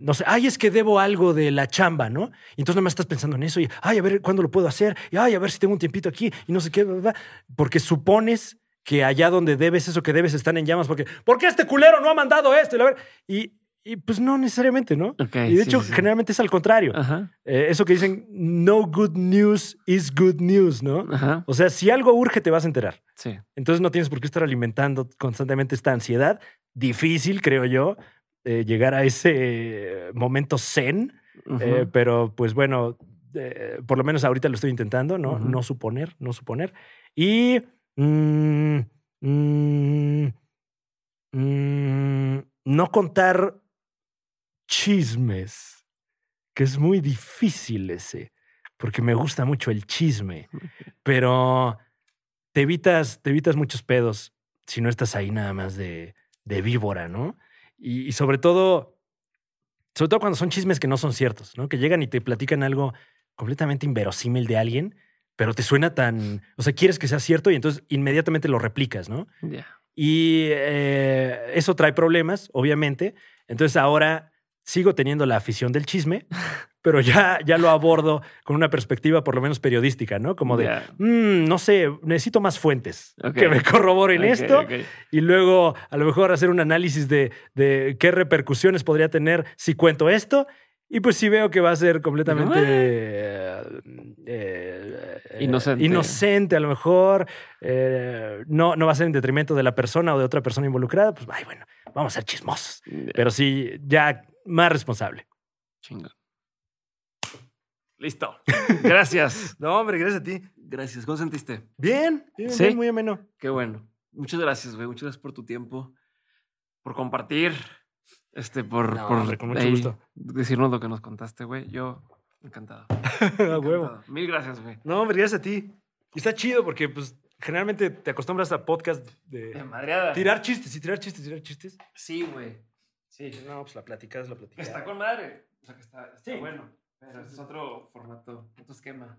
no sé, ay, es que debo algo de la chamba, ¿no? Y entonces nada más estás pensando en eso y, ay, a ver cuándo lo puedo hacer, y ay, a ver si tengo un tiempito aquí, y no sé qué, verdad porque supones que allá donde debes eso que debes están en llamas porque ¿por qué este culero no ha mandado esto? Y, y pues no necesariamente, ¿no? y de hecho, generalmente es al contrario. Eh, eso que dicen, no good news is good news, ¿no? O sea, si algo urge, te vas a enterar. Entonces no tienes por qué estar alimentando constantemente esta ansiedad. Difícil, creo yo, eh, llegar a ese eh, momento zen. pero pues bueno, por lo menos ahorita lo estoy intentando, ¿no? No suponer, no suponer. Y Mm, mm, mm, no contar chismes, que es muy difícil ese, porque me gusta mucho el chisme, (laughs) pero te evitas, te evitas muchos pedos si no estás ahí nada más de, de víbora, ¿no? Y, y, sobre todo, sobre todo cuando son chismes que no son ciertos, ¿no? Que llegan y te platican algo completamente inverosímil de alguien pero te suena tan, o sea, quieres que sea cierto y entonces inmediatamente lo replicas, ¿no? Y eh, eso trae problemas, obviamente. Entonces ahora sigo teniendo la afición del chisme, (laughs) pero ya, ya lo abordo con una perspectiva por lo menos periodística, ¿no? Como de, mm, no sé, necesito más fuentes que me corroboren esto y luego a lo mejor hacer un análisis de, de qué repercusiones podría tener si cuento esto y pues si veo que va a ser completamente eh, eh, inocente. inocente. a lo mejor. Eh, no, no va a ser en detrimento de la persona o de otra persona involucrada. Pues, bueno, vamos a ser chismosos. Pero sí, ya más responsable. Chinga. Listo. Gracias. (laughs) no, hombre, gracias a ti. Gracias. ¿Cómo sentiste? Bien, ¿Sí? bien muy ameno. Qué bueno. Muchas gracias, güey. Muchas gracias por tu tiempo, por compartir. Este, por, por decirnos lo que nos contaste, güey. Yo, encantado. (laughs) a huevo. Mil gracias, güey. No, me gracias a ti. Y está chido porque, pues, generalmente te acostumbras a podcast de. Tirar chistes, y tirar chistes, tirar chistes. Sí, güey. Sí. No, pues la es la plática. Está con madre. O sea, que está, bueno. Pero es otro formato, otro esquema.